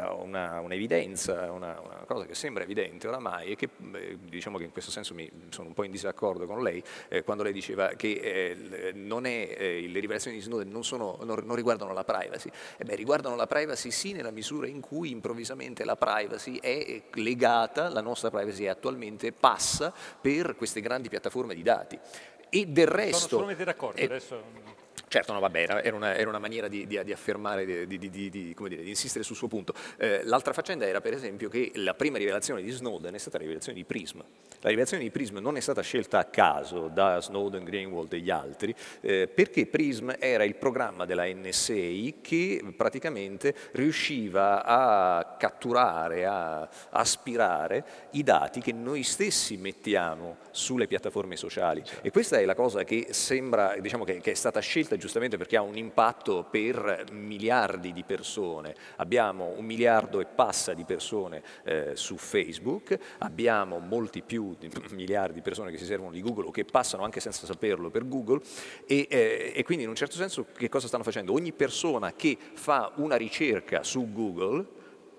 [SPEAKER 3] a una, un'evidenza, una, una, cosa che sembra evidente oramai e che eh, diciamo che in questo senso mi, sono un po' in disaccordo con lei eh, quando lei diceva che eh, è, eh, le rivelazioni di Snowden non, sono, non, non riguardano la privacy. Beh, riguardano la privacy sì nella misura in cui improvvisamente la privacy è legata, la nostra privacy attualmente passa per queste grandi piattaforme di dati. E del resto... Sono solamente d'accordo, eh,
[SPEAKER 4] adesso...
[SPEAKER 3] Certo, no, vabbè, era una, era una maniera di, di, di affermare, di, di, insistere sul suo punto. Eh, l'altra faccenda era, per esempio, che la prima rivelazione di Snowden è stata la rivelazione di Prism. La rivelazione di Prism non è stata scelta a caso da Snowden, Greenwald e gli altri, eh, perché Prism era il programma della NSA che praticamente riusciva a catturare, a aspirare i dati che noi stessi mettiamo sulle piattaforme sociali. E questa è la cosa che sembra, diciamo, che, che è stata scelta giustamente perché ha un impatto per miliardi di persone. Abbiamo un miliardo e passa di persone eh, su Facebook, abbiamo molti più di miliardi di persone che si servono di Google o che passano anche senza saperlo per Google e, eh, e quindi in un certo senso che cosa stanno facendo? Ogni persona che fa una ricerca su Google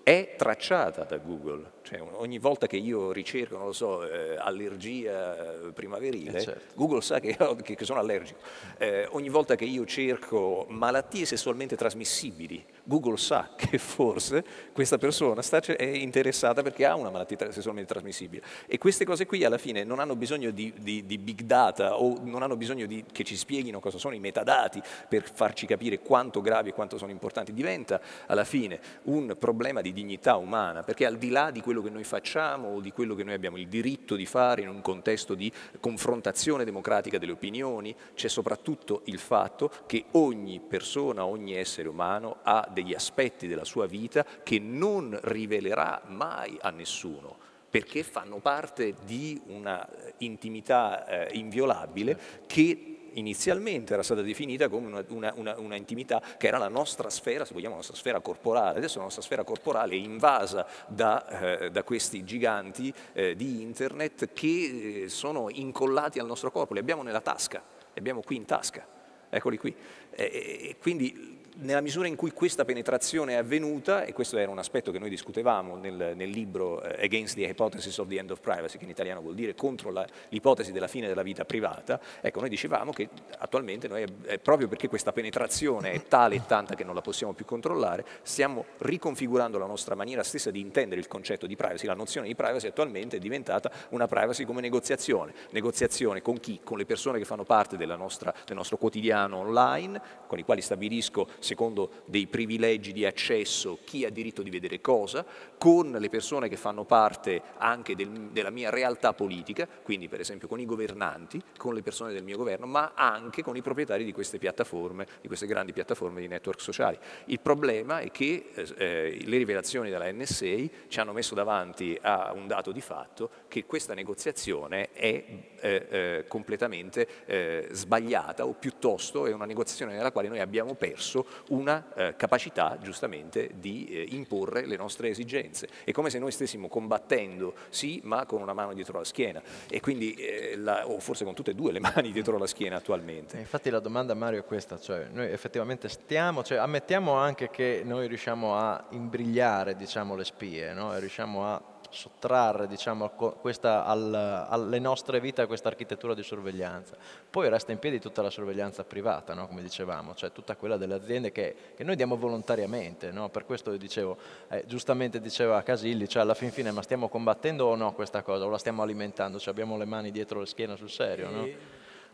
[SPEAKER 3] è tracciata da Google cioè, ogni volta che io ricerco, non lo so, eh, allergia eh, primaverile, eh certo. Google sa che, che, che sono allergico. Eh, ogni volta che io cerco malattie sessualmente trasmissibili, Google sa che forse questa persona sta, è interessata perché ha una malattia sessualmente trasmissibile. E queste cose qui alla fine non hanno bisogno di, di, di big data o non hanno bisogno di, che ci spieghino cosa sono i metadati per farci capire quanto gravi e quanto sono importanti. Diventa alla fine un problema di dignità umana, perché al di là di quello quello che noi facciamo o di quello che noi abbiamo il diritto di fare in un contesto di confrontazione democratica delle opinioni, c'è soprattutto il fatto che ogni persona, ogni essere umano ha degli aspetti della sua vita che non rivelerà mai a nessuno perché fanno parte di una eh, intimità eh, inviolabile certo. che inizialmente era stata definita come una, una, una, una, intimità che era la nostra sfera, se vogliamo la nostra sfera corporale, adesso la nostra sfera corporale è invasa da, eh, da questi giganti eh, di internet che eh, sono incollati al nostro corpo, li abbiamo nella tasca, li abbiamo qui in tasca, eccoli qui. E eh, eh, eh, quindi nella misura in cui questa penetrazione è avvenuta, e questo era un aspetto che noi discutevamo nel, nel libro Against the Hypothesis of the End of Privacy, che in italiano vuol dire contro l'ipotesi della fine della vita privata, ecco, noi dicevamo che attualmente noi, proprio perché questa penetrazione è tale e tanta che non la possiamo più controllare, stiamo riconfigurando la nostra maniera stessa di intendere il concetto di privacy, la nozione di privacy attualmente è diventata una privacy come negoziazione, negoziazione con chi? Con le persone che fanno parte nostra, del nostro quotidiano online, con i quali stabilisco secondo dei privilegi di accesso chi ha diritto di vedere cosa, con le persone che fanno parte anche del, della mia realtà politica, quindi per esempio con i governanti, con le persone del mio governo, ma anche con i proprietari di queste piattaforme, di queste grandi piattaforme di network sociali. Il problema è che eh, eh le rivelazioni della NSA ci hanno messo davanti a un dato di fatto che questa negoziazione è eh, eh, completamente eh, sbagliata o piuttosto è una negoziazione nella quale noi abbiamo perso una eh, capacità giustamente di eh, imporre le nostre esigenze. È come se noi stessimo combattendo, sì, ma con una mano dietro la schiena e quindi, eh, la, o forse con tutte e due le
[SPEAKER 2] mani dietro la schiena attualmente. Eh, infatti la domanda Mario è questa, cioè noi effettivamente stiamo, cioè, ammettiamo anche che noi riusciamo a imbrigliare diciamo, le spie, no? riusciamo a sottrarre diciamo, questa, al, alle nostre vite questa architettura di sorveglianza. Poi resta in piedi tutta la sorveglianza privata, no? come dicevamo, cioè tutta quella delle aziende che, che noi diamo volontariamente, no? per questo dicevo, eh, giustamente diceva Casilli, cioè alla fin fine ma stiamo combattendo o no questa cosa, o la stiamo alimentando, cioè abbiamo le mani dietro la schiena sul serio. No?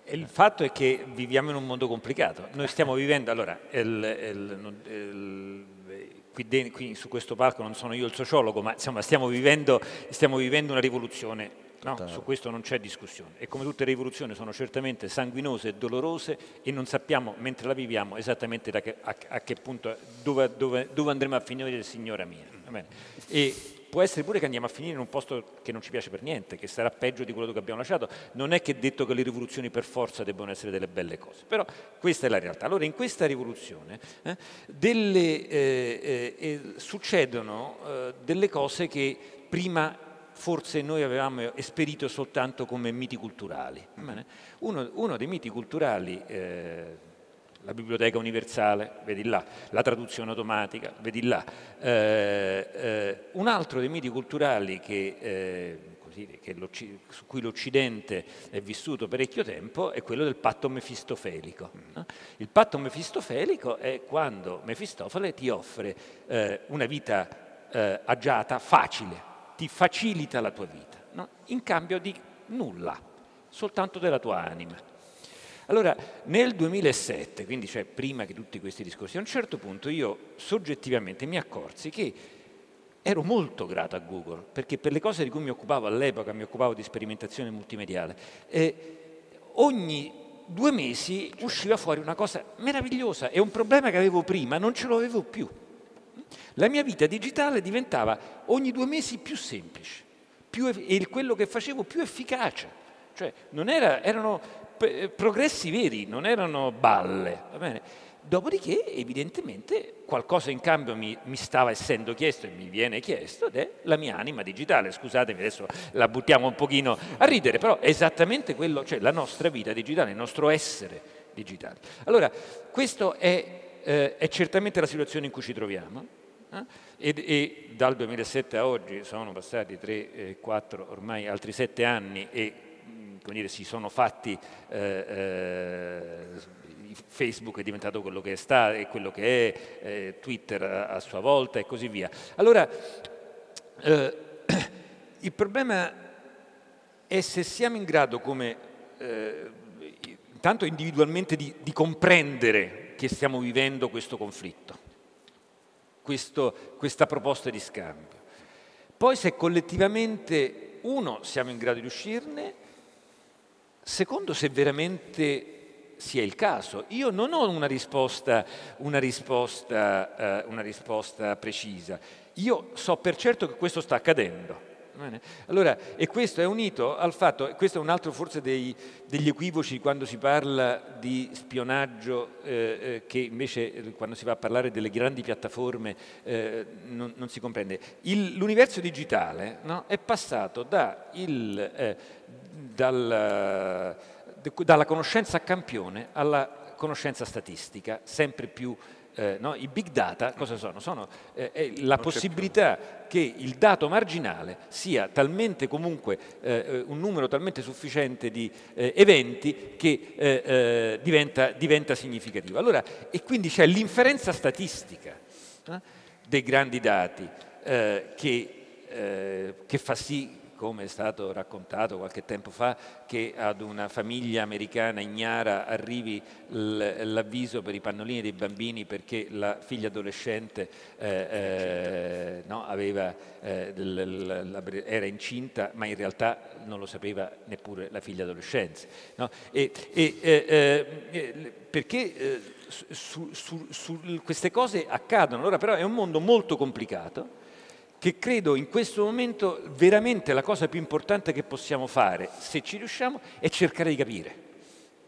[SPEAKER 2] Il fatto è che viviamo in un mondo complicato, noi stiamo vivendo, allora, il, il,
[SPEAKER 4] il qui, qui, su questo palco non sono io il sociologo, ma insomma, stiamo, vivendo, stiamo vivendo una rivoluzione No, su questo non c'è discussione. E come tutte le rivoluzioni sono certamente sanguinose e dolorose e non sappiamo, mentre la viviamo, esattamente che, a, a, che punto, dove, dove, dove, andremo a finire, signora mia. E può essere pure che andiamo a finire in un posto che non ci piace per niente, che sarà peggio di quello che abbiamo lasciato. Non è che detto che le rivoluzioni per forza debbano essere delle belle cose, però questa è la realtà. Allora in questa rivoluzione eh, delle, eh, eh, eh succedono eh, delle cose che prima forse noi avevamo esperito soltanto come miti culturali. Uno, uno dei miti culturali eh, la biblioteca universale, vedi là, la traduzione automatica, vedi là. Eh, eh, un altro dei miti culturali che, eh, così, che su cui l'Occidente è vissuto parecchio tempo è quello del patto mefistofelico. Il patto mefistofelico è quando Mefistofele ti offre eh, una vita eh, agiata, facile, ti facilita la tua vita, no? in cambio di nulla, soltanto della tua anima. Allora, nel 2007, quindi cioè prima che tutti questi discorsi, a un certo punto io soggettivamente mi accorsi che ero molto grato a Google, perché per le cose di cui mi occupavo all'epoca, mi occupavo di sperimentazione multimediale, eh, ogni due mesi certo. usciva fuori una cosa meravigliosa e un problema che avevo prima non ce l'avevo più. La mia vita digitale diventava ogni due mesi più semplice più, e quello che facevo più efficace. Cioè, era, erano progressi veri, non erano balle. Dopodiché, evidentemente, qualcosa in cambio mi, mi, stava essendo chiesto e mi viene chiesto ed è la mia anima digitale. Scusatemi, adesso la buttiamo un pochino a ridere, però è esattamente quello, cioè la nostra vita digitale, il nostro essere digitale. Allora, questa è, eh, è, certamente la situazione in cui ci troviamo. Eh? E, e, dal 2007 a oggi sono passati 3, 4, eh, ormai altri 7 anni e dire, si sono fatti, eh, eh Facebook è diventato quello che è, sta, è, quello che è eh, Twitter a, a, sua volta e così via. Allora, eh, il problema è se siamo in grado come, eh, intanto individualmente, di, di comprendere che stiamo vivendo questo conflitto, questo, questa proposta di scambio. Poi se collettivamente, uno, siamo in grado di uscirne secondo se veramente sia il caso. Io non ho una risposta, una risposta, eh, una risposta precisa. Io so per certo che questo sta accadendo. Allora, e questo è unito al fatto, questo è un altro forse dei, degli equivoci quando si parla di spionaggio, eh, eh che invece eh, quando si va a parlare delle grandi piattaforme eh, non, non, si comprende. Il, l'universo digitale no, è passato da il... Eh, dal, eh, dalla conoscenza a campione alla conoscenza statistica, sempre più eh, no? i big data cosa sono? Sono eh, la non possibilità che il dato marginale sia talmente comunque eh, eh un numero talmente sufficiente di eh, eventi che diventa, diventa, significativo. Allora, e quindi c'è l'inferenza statistica dei grandi dati che, che fa sì come è stato raccontato qualche tempo fa, che ad una famiglia americana ignara arrivi l'avviso per i pannolini dei bambini perché la figlia adolescente eh, eh, no, aveva, eh, era incinta, ma in realtà non lo sapeva neppure la figlia adolescente. No? E, e, eh, eh, eh, perché su, su, su, queste cose accadono, allora però è un mondo molto complicato che credo in questo momento veramente la cosa più importante che possiamo fare, se ci riusciamo, è cercare di capire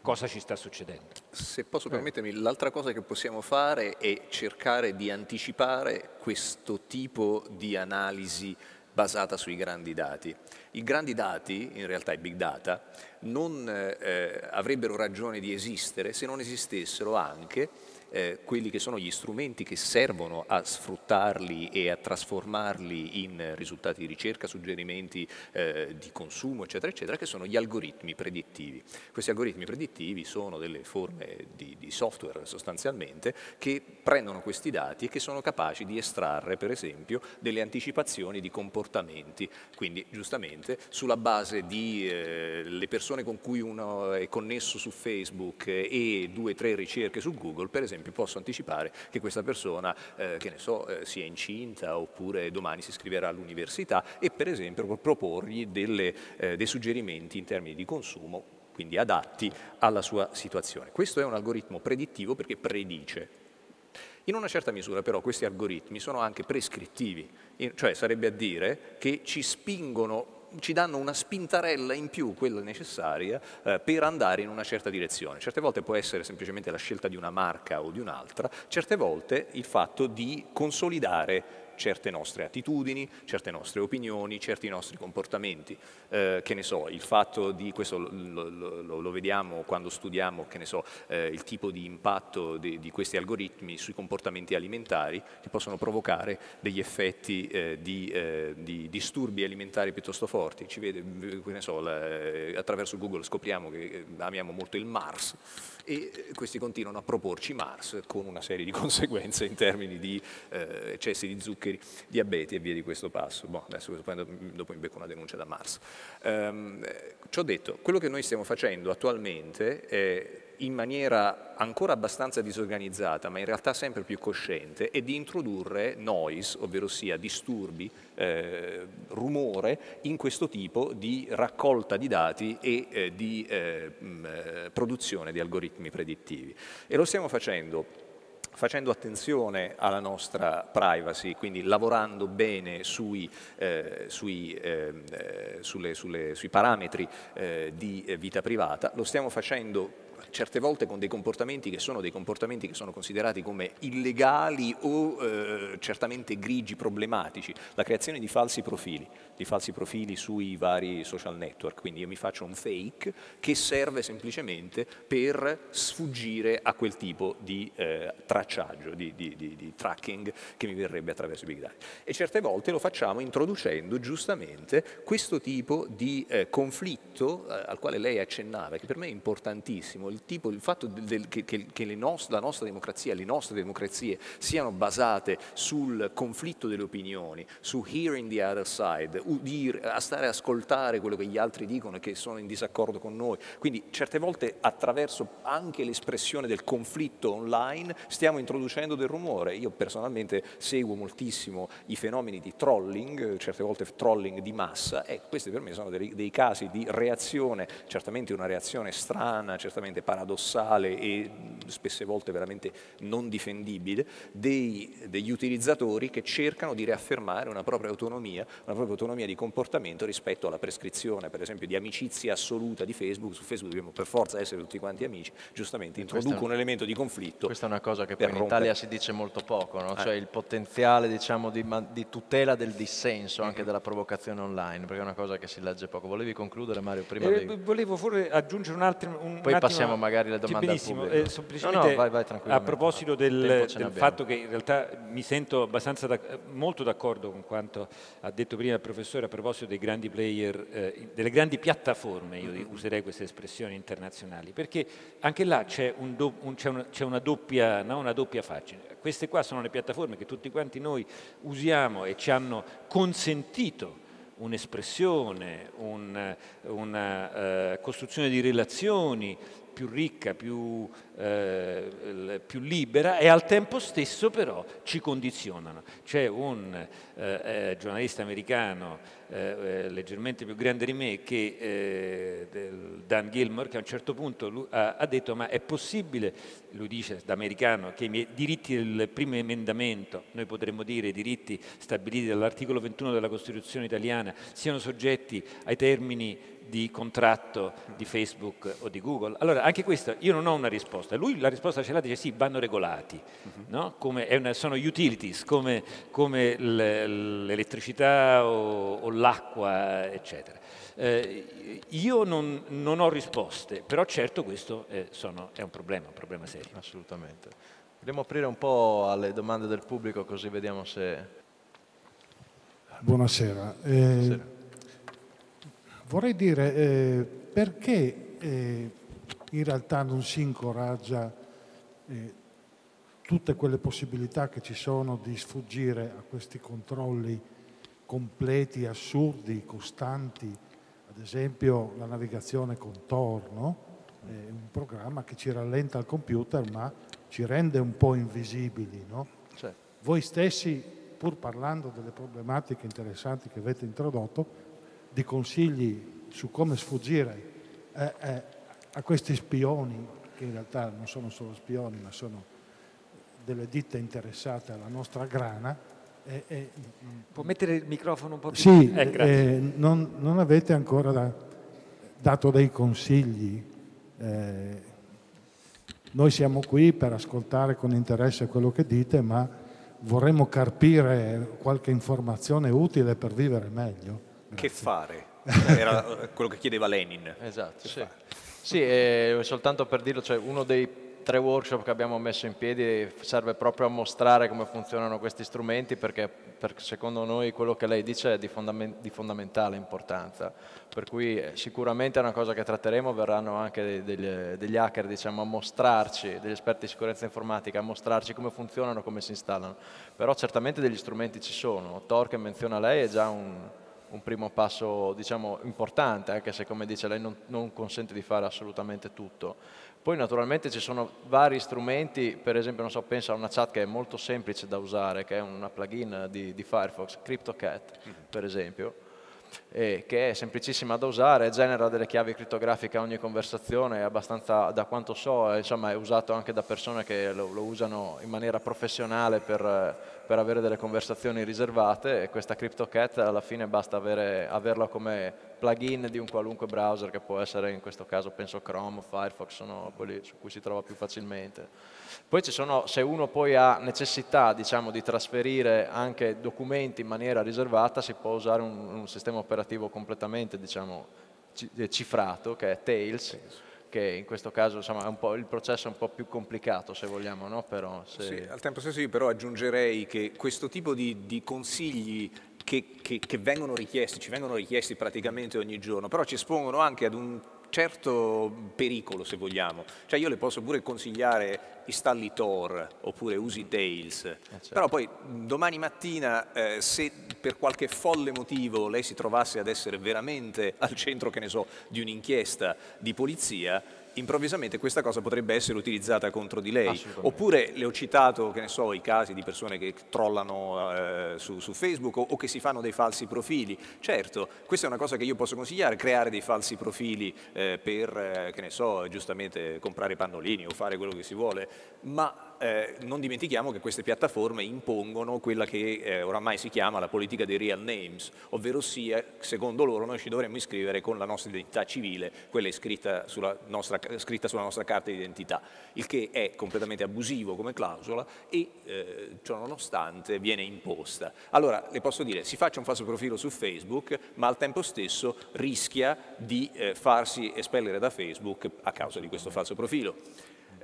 [SPEAKER 4] cosa ci sta succedendo.
[SPEAKER 3] Se posso eh. permettermi, l'altra cosa che possiamo fare è cercare di anticipare questo tipo di analisi basata sui grandi dati. I grandi dati, in realtà i big data, non eh, avrebbero ragione di esistere se non esistessero anche eh, quelli che sono gli strumenti che servono a sfruttarli e a trasformarli in risultati di ricerca, suggerimenti eh, di consumo, eccetera, eccetera, che sono gli algoritmi predittivi. Questi algoritmi predittivi sono delle forme di, di software sostanzialmente che prendono questi dati e che sono capaci di estrarre, per esempio, delle anticipazioni di comportamenti, quindi giustamente sulla base di eh, le persone con cui uno è connesso su Facebook eh, e due o tre ricerche su Google, per esempio, esempio posso anticipare che questa persona, eh, che ne so, eh, sia incinta oppure domani si iscriverà all'università e per esempio proporgli delle, eh, dei suggerimenti in termini di consumo quindi adatti alla sua situazione. Questo è un algoritmo predittivo perché predice. In una certa misura però questi algoritmi sono anche prescrittivi, cioè sarebbe a dire che ci spingono ci danno una spintarella in più, quella necessaria, eh, per andare in una certa direzione. Certe volte può essere semplicemente la scelta di una marca o di un'altra, certe volte il fatto di consolidare certe nostre attitudini, certe nostre opinioni, certi nostri comportamenti. Eh, che ne so, il fatto di, questo lo, lo, lo vediamo quando studiamo, che ne so, eh, il tipo di impatto di, di, questi algoritmi sui comportamenti alimentari che possono provocare degli effetti eh, di, eh, di, disturbi alimentari piuttosto forti. Ci vede, che ne so, la, eh, attraverso Google scopriamo che eh, amiamo molto il Mars e questi continuano a proporci Mars con una serie di conseguenze in termini di eccessi di zucchero zuccheri, diabeti e via di questo passo. Boh, adesso dopo mi becco una denuncia da marzo. Ehm, eh, ciò detto, quello che noi stiamo facendo attualmente è in maniera ancora abbastanza disorganizzata, ma in realtà sempre più cosciente, è di introdurre noise, ovvero sia disturbi, eh, rumore, in questo tipo di raccolta di dati e eh, di eh, mh, eh, produzione di algoritmi predittivi. E lo stiamo facendo facendo attenzione alla nostra privacy, quindi lavorando bene sui, eh, sui, ehm, eh, sulle, sulle, sui parametri eh, di vita privata, lo stiamo facendo certe volte con dei comportamenti che sono dei comportamenti che sono considerati come illegali o eh, certamente grigi, problematici, la creazione di falsi profili di falsi profili sui vari social network, quindi io mi faccio un fake che serve semplicemente per sfuggire a quel tipo di eh, tracciaggio, di, di, di, di, tracking che mi verrebbe attraverso i big data. E certe volte lo facciamo introducendo giustamente questo tipo di eh, conflitto eh, al quale lei accennava, che per me è importantissimo, il, tipo, il fatto del, del, che, che nostre, la nostra democrazia, le nostre democrazie siano basate sul conflitto delle opinioni, su hearing the other side, udire, a stare a ascoltare quello che gli altri dicono e che sono in disaccordo con noi. Quindi certe volte attraverso anche l'espressione del conflitto online stiamo introducendo del rumore. Io personalmente seguo moltissimo i fenomeni di trolling, certe volte trolling di massa e questi per me sono dei, dei casi di reazione, certamente una reazione strana, certamente paradossale e spesse volte veramente non difendibile, dei, degli utilizzatori che cercano di riaffermare una propria autonomia, una propria autonomia autonomia di comportamento rispetto alla prescrizione, per esempio, di amicizia assoluta di Facebook. Su Facebook dobbiamo per forza essere
[SPEAKER 2] tutti quanti amici, giustamente introduco un elemento di conflitto. Questa è una cosa che poi in rompere. Italia si dice molto poco, no? cioè eh. il potenziale diciamo, di, di, tutela del dissenso, anche mm. della provocazione online, perché è una cosa che si legge poco. Volevi concludere Mario prima? Eh, di...
[SPEAKER 4] Volevo forse aggiungere un altro... Un poi un passiamo magari alle domande benissimo, al pubblico. Eh, semplicemente no, no, vai, vai, a proposito del, del fatto che in realtà mi sento abbastanza da, molto d'accordo con quanto ha detto prima il professore professore a proposito dei grandi player, eh, delle grandi piattaforme, io userei queste espressioni internazionali, perché anche là c'è, un do, un, c'è, una, c'è una, doppia, no? una, doppia, faccia. Queste qua sono le piattaforme che tutti quanti noi usiamo e ci hanno consentito un'espressione, un, una uh, costruzione di relazioni, più ricca, più, eh, più, libera e al tempo stesso però ci condizionano. C'è un eh, eh giornalista americano eh, eh, leggermente più grande di me che eh, Dan Gilmore che a un certo punto ha, ha, detto ma è possibile, lui dice da americano, che i miei diritti del primo emendamento, noi potremmo dire i diritti stabiliti dall'articolo 21 della Costituzione italiana, siano soggetti ai termini di contratto di Facebook o di Google? Allora, anche questo io non ho una risposta. Lui la risposta ce l'ha, dice sì, vanno regolati, mhm. no? una, sono utilities, come, come l'elettricità o, o l'acqua, eccetera. Eh, io non, non, ho risposte, però certo
[SPEAKER 2] questo è, sono, è un problema, un problema serio. Assolutamente. Vogliamo aprire un po' alle domande del pubblico così vediamo se...
[SPEAKER 5] Buonasera. Eh... Buonasera. Vorrei dire eh, perché eh, in realtà non si incoraggia eh, tutte quelle possibilità che ci sono di sfuggire a questi controlli completi, assurdi, costanti, ad esempio la navigazione contorno, è un programma che ci rallenta il computer ma ci rende un po' invisibili. No? Certo. Voi stessi, pur parlando delle problematiche interessanti che avete introdotto, di consigli su come sfuggire eh, eh, a questi spioni, che in realtà non sono solo spioni, ma sono delle ditte interessate alla nostra grana. Eh, Può mettere il microfono un po' più? Sì, eh, eh, non, non, avete ancora da, dato dei consigli. Eh, noi siamo qui per ascoltare con interesse quello che dite, ma vorremmo carpire qualche informazione utile per vivere meglio.
[SPEAKER 2] Che fare? Era
[SPEAKER 3] eh, quello che chiedeva
[SPEAKER 2] Lenin. Esatto, sì. sì eh, soltanto per dirlo, cioè uno dei tre workshop che abbiamo messo in piedi serve proprio a mostrare come funzionano questi strumenti perché, perché secondo noi quello che lei dice è di, fondament di, fondamentale importanza. Per cui eh, sicuramente è una cosa che tratteremo, verranno anche degli, eh, degli hacker diciamo, a mostrarci, degli esperti di sicurezza informatica, a mostrarci come funzionano, come si installano. Però certamente degli strumenti ci sono. Tor che menziona lei è già un, un primo passo diciamo, importante, anche se come dice lei non, non, consente di fare assolutamente tutto. Poi naturalmente ci sono vari strumenti, per esempio so, penso a una chat che è molto semplice da usare, che è una plugin di, di Firefox, CryptoCat mhm. per esempio, eh, che è semplicissima da usare, genera delle chiavi criptografiche a ogni conversazione, abbastanza, da quanto so, è, eh, insomma, è usato anche da persone che lo, lo usano in maniera professionale per, per, avere delle conversazioni riservate e questa CryptoCat alla fine basta avere, averla come plugin di un qualunque browser che può essere in questo caso penso Chrome, Firefox sono quelli su cui si trova più facilmente. Poi sono, se uno poi ha necessità diciamo, di trasferire anche documenti in maniera riservata, si può usare un, un sistema operativo completamente diciamo, eh, cifrato, che è Tails, che in questo caso insomma, il processo è un po' più complicato se vogliamo, no? però, se... Sì, al tempo
[SPEAKER 3] stesso io però aggiungerei che questo tipo di, di consigli che, che, che vengono richiesti, ci vengono richiesti praticamente ogni giorno, però ci espongono anche ad un certo pericolo se vogliamo, cioè io le posso pure consigliare installi Tor oppure usi Tails, eh certo. però poi domani mattina eh, se per qualche folle motivo lei si trovasse ad essere veramente al centro, che ne so, di un'inchiesta di polizia, improvvisamente questa cosa potrebbe essere utilizzata contro di lei. Oppure le ho citato, che ne so, i casi di persone che trollano eh, su, su, Facebook o, o, che si fanno dei falsi profili. Certo, questa è una cosa che io posso consigliare, creare dei falsi profili eh, per, eh, che ne so, giustamente comprare pannolini o fare quello che si vuole, ma eh, non dimentichiamo che queste piattaforme impongono quella che eh, oramai si chiama la politica dei real names, ovvero sia, secondo loro, noi ci dovremmo iscrivere con la nostra identità civile, quella scritta sulla nostra, scritta sulla nostra carta di identità, il che è completamente abusivo come clausola e eh, ciò nonostante viene imposta. Allora, le posso dire, si faccia un falso profilo su Facebook, ma al tempo stesso rischia di eh, farsi espellere da Facebook a causa di questo falso profilo.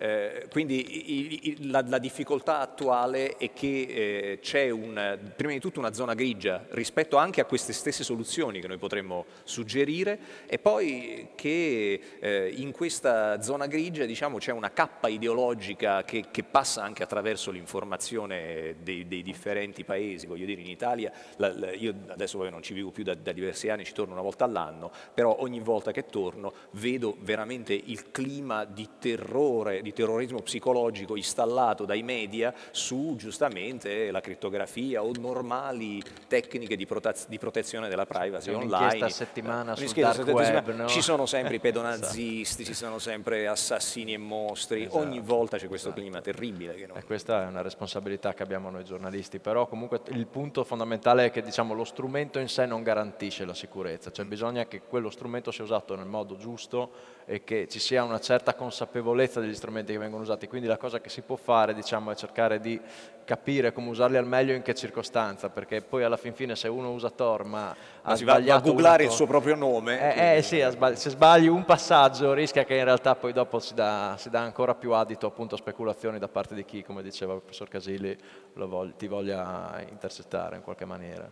[SPEAKER 3] Eh, quindi i, i, la, la, difficoltà attuale è che eh, c'è un, prima di tutto una zona grigia rispetto anche a queste stesse soluzioni che noi potremmo suggerire e poi che eh, in questa zona grigia diciamo, c'è una cappa ideologica che, che passa anche attraverso l'informazione dei, dei, differenti paesi. Voglio dire, in Italia, la, la, io adesso non ci vivo più da, da diversi anni, ci torno una volta all'anno, però ogni volta che torno vedo veramente il clima di terrore, di di terrorismo psicologico installato dai media su giustamente la criptografia o normali tecniche di, prote di protezione della privacy online. settimana eh, sul dark settimana. web. No? Ci sono sempre i pedonazisti, ci sono sempre
[SPEAKER 2] assassini e mostri, esatto. ogni volta c'è questo esatto. clima terribile. Che non... E questa è una responsabilità che abbiamo noi giornalisti, però comunque il punto fondamentale è che diciamo, lo strumento in sé non garantisce la sicurezza, cioè bisogna che quello strumento sia usato nel modo giusto e che ci sia una certa consapevolezza degli strumenti strumenti che vengono usati, quindi la cosa che si può fare diciamo, è cercare di capire come usarli al meglio in che circostanza, perché poi alla fin fine se uno usa Tor ma, ma ha si sbagliato... a googlare il suo
[SPEAKER 3] proprio nome... Eh, eh
[SPEAKER 2] sì, se sbagli un passaggio rischia che in realtà poi dopo si dà, si dà ancora più adito appunto, a speculazioni da parte di chi, come diceva il professor Casili, vog ti voglia intercettare in qualche maniera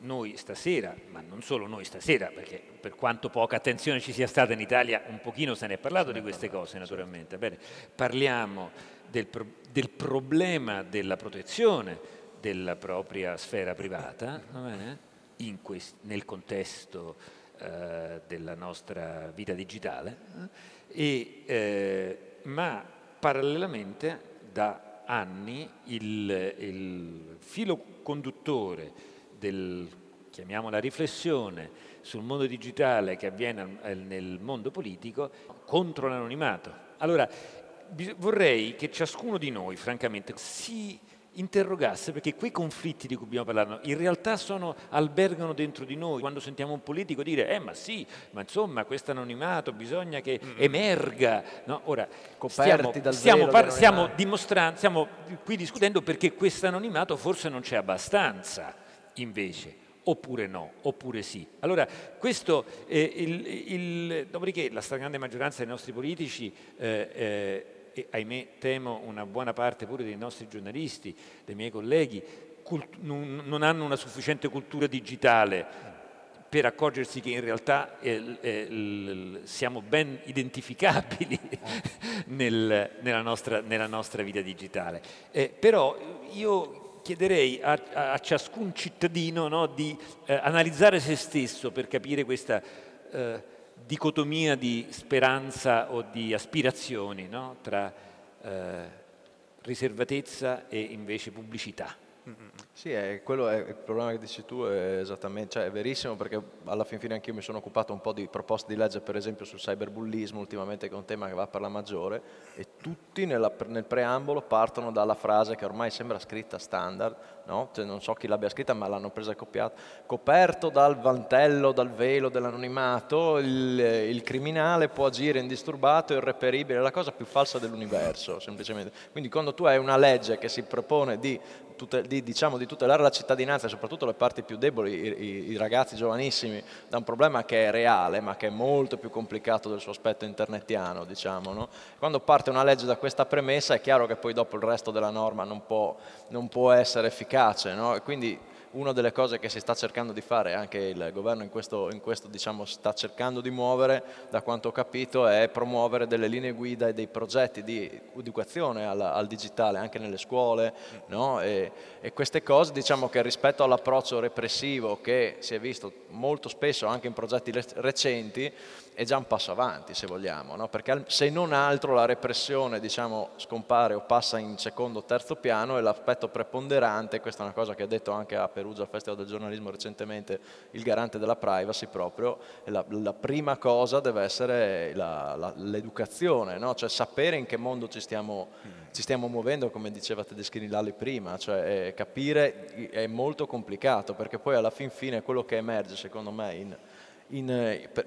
[SPEAKER 2] noi stasera, ma
[SPEAKER 4] non solo noi stasera, perché per quanto poca attenzione ci sia stata in Italia, un pochino se ne è parlato ne di queste parlato, cose naturalmente. Bene, parliamo del, pro del, problema della protezione della propria sfera privata nel contesto eh, della nostra vita digitale, eh, e, eh, ma parallelamente da anni il, il filo conduttore del, chiamiamola riflessione, sul mondo digitale che avviene nel mondo politico contro l'anonimato. Allora, vorrei che ciascuno di noi, francamente, si interrogasse perché quei conflitti di cui abbiamo parlato in realtà sono, albergano dentro di noi quando sentiamo un politico dire eh ma sì ma insomma questo anonimato bisogna che emerga no? ora stiamo, stiamo, stiamo, stiamo qui discutendo perché questo anonimato forse non c'è abbastanza invece, oppure no, oppure sì. Allora, questo, eh, il, il, dopodiché la stragrande maggioranza dei nostri politici, eh, eh, e ahimè temo una buona parte pure dei nostri giornalisti, dei miei colleghi, non hanno una sufficiente cultura digitale per accorgersi che in realtà eh, eh, siamo ben identificabili nel, nella, nostra, nella, nostra, vita digitale. Eh, però io chiederei a, a ciascun cittadino no, di eh, analizzare se stesso per capire questa eh, dicotomia di speranza o di aspirazioni no, tra eh, riservatezza e invece pubblicità. Mm -mm.
[SPEAKER 2] Sì, è, quello è il problema che dici tu, è esattamente, cioè è verissimo perché alla fin fine anch'io mi sono occupato un po' di proposte di legge per esempio sul cyberbullismo ultimamente che è un tema che va per la maggiore e tutti nella, nel preambolo partono dalla frase che ormai sembra scritta standard, no? cioè, non so chi l'abbia scritta ma l'hanno presa e copiata, coperto dal vantello, dal velo dell'anonimato, il, il, criminale può agire indisturbato, e irreperibile, è la cosa più falsa dell'universo semplicemente. Quindi quando tu hai una legge che si propone di di, diciamo, di tutelare la cittadinanza, soprattutto le parti più deboli, i, i, ragazzi giovanissimi, da un problema che è reale ma che è molto più complicato del suo aspetto internetiano. Diciamo, no? Quando parte una legge da questa premessa è chiaro che poi dopo il resto della norma non può, non può essere efficace. No? quindi una delle cose che si sta cercando di fare, anche il governo in questo, in questo diciamo, sta cercando di muovere, da quanto ho capito, è promuovere delle linee guida e dei progetti di educazione alla, al digitale, anche nelle scuole, no? e, e, queste cose diciamo che rispetto all'approccio repressivo che si è visto molto spesso anche in progetti recenti, è già un passo avanti, se vogliamo, no? perché se non altro la repressione diciamo, scompare o passa in secondo o terzo piano e l'aspetto preponderante, questa è una cosa che ha detto anche a Perugia al Festival del Giornalismo recentemente il garante della privacy proprio, la, la prima cosa deve essere l'educazione, no? cioè sapere in che mondo ci stiamo, mm. ci stiamo muovendo, come diceva Tedeschini Lali prima, cioè, eh, capire è molto complicato perché poi alla fin fine quello che emerge secondo me in, in, eh, per,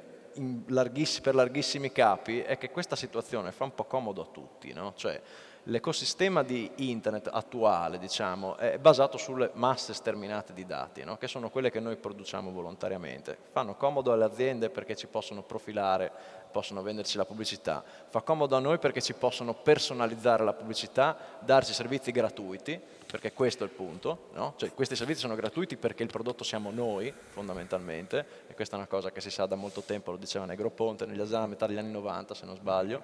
[SPEAKER 2] larghiss per larghissimi capi è che questa situazione fa un po' comodo a tutti, no? cioè, l'ecosistema di internet attuale diciamo, è basato sulle masse sterminate di dati, no? che sono quelle che noi produciamo volontariamente. Fanno comodo alle aziende perché ci possono profilare, possono venderci la pubblicità, fa comodo a noi perché ci possono personalizzare la pubblicità, darci servizi gratuiti, perché questo è il punto, no? cioè, questi servizi sono gratuiti perché il prodotto siamo noi fondamentalmente e questa è una cosa che si sa da molto tempo, lo diceva Negro Ponte negli esami a metà degli anni 90 se non sbaglio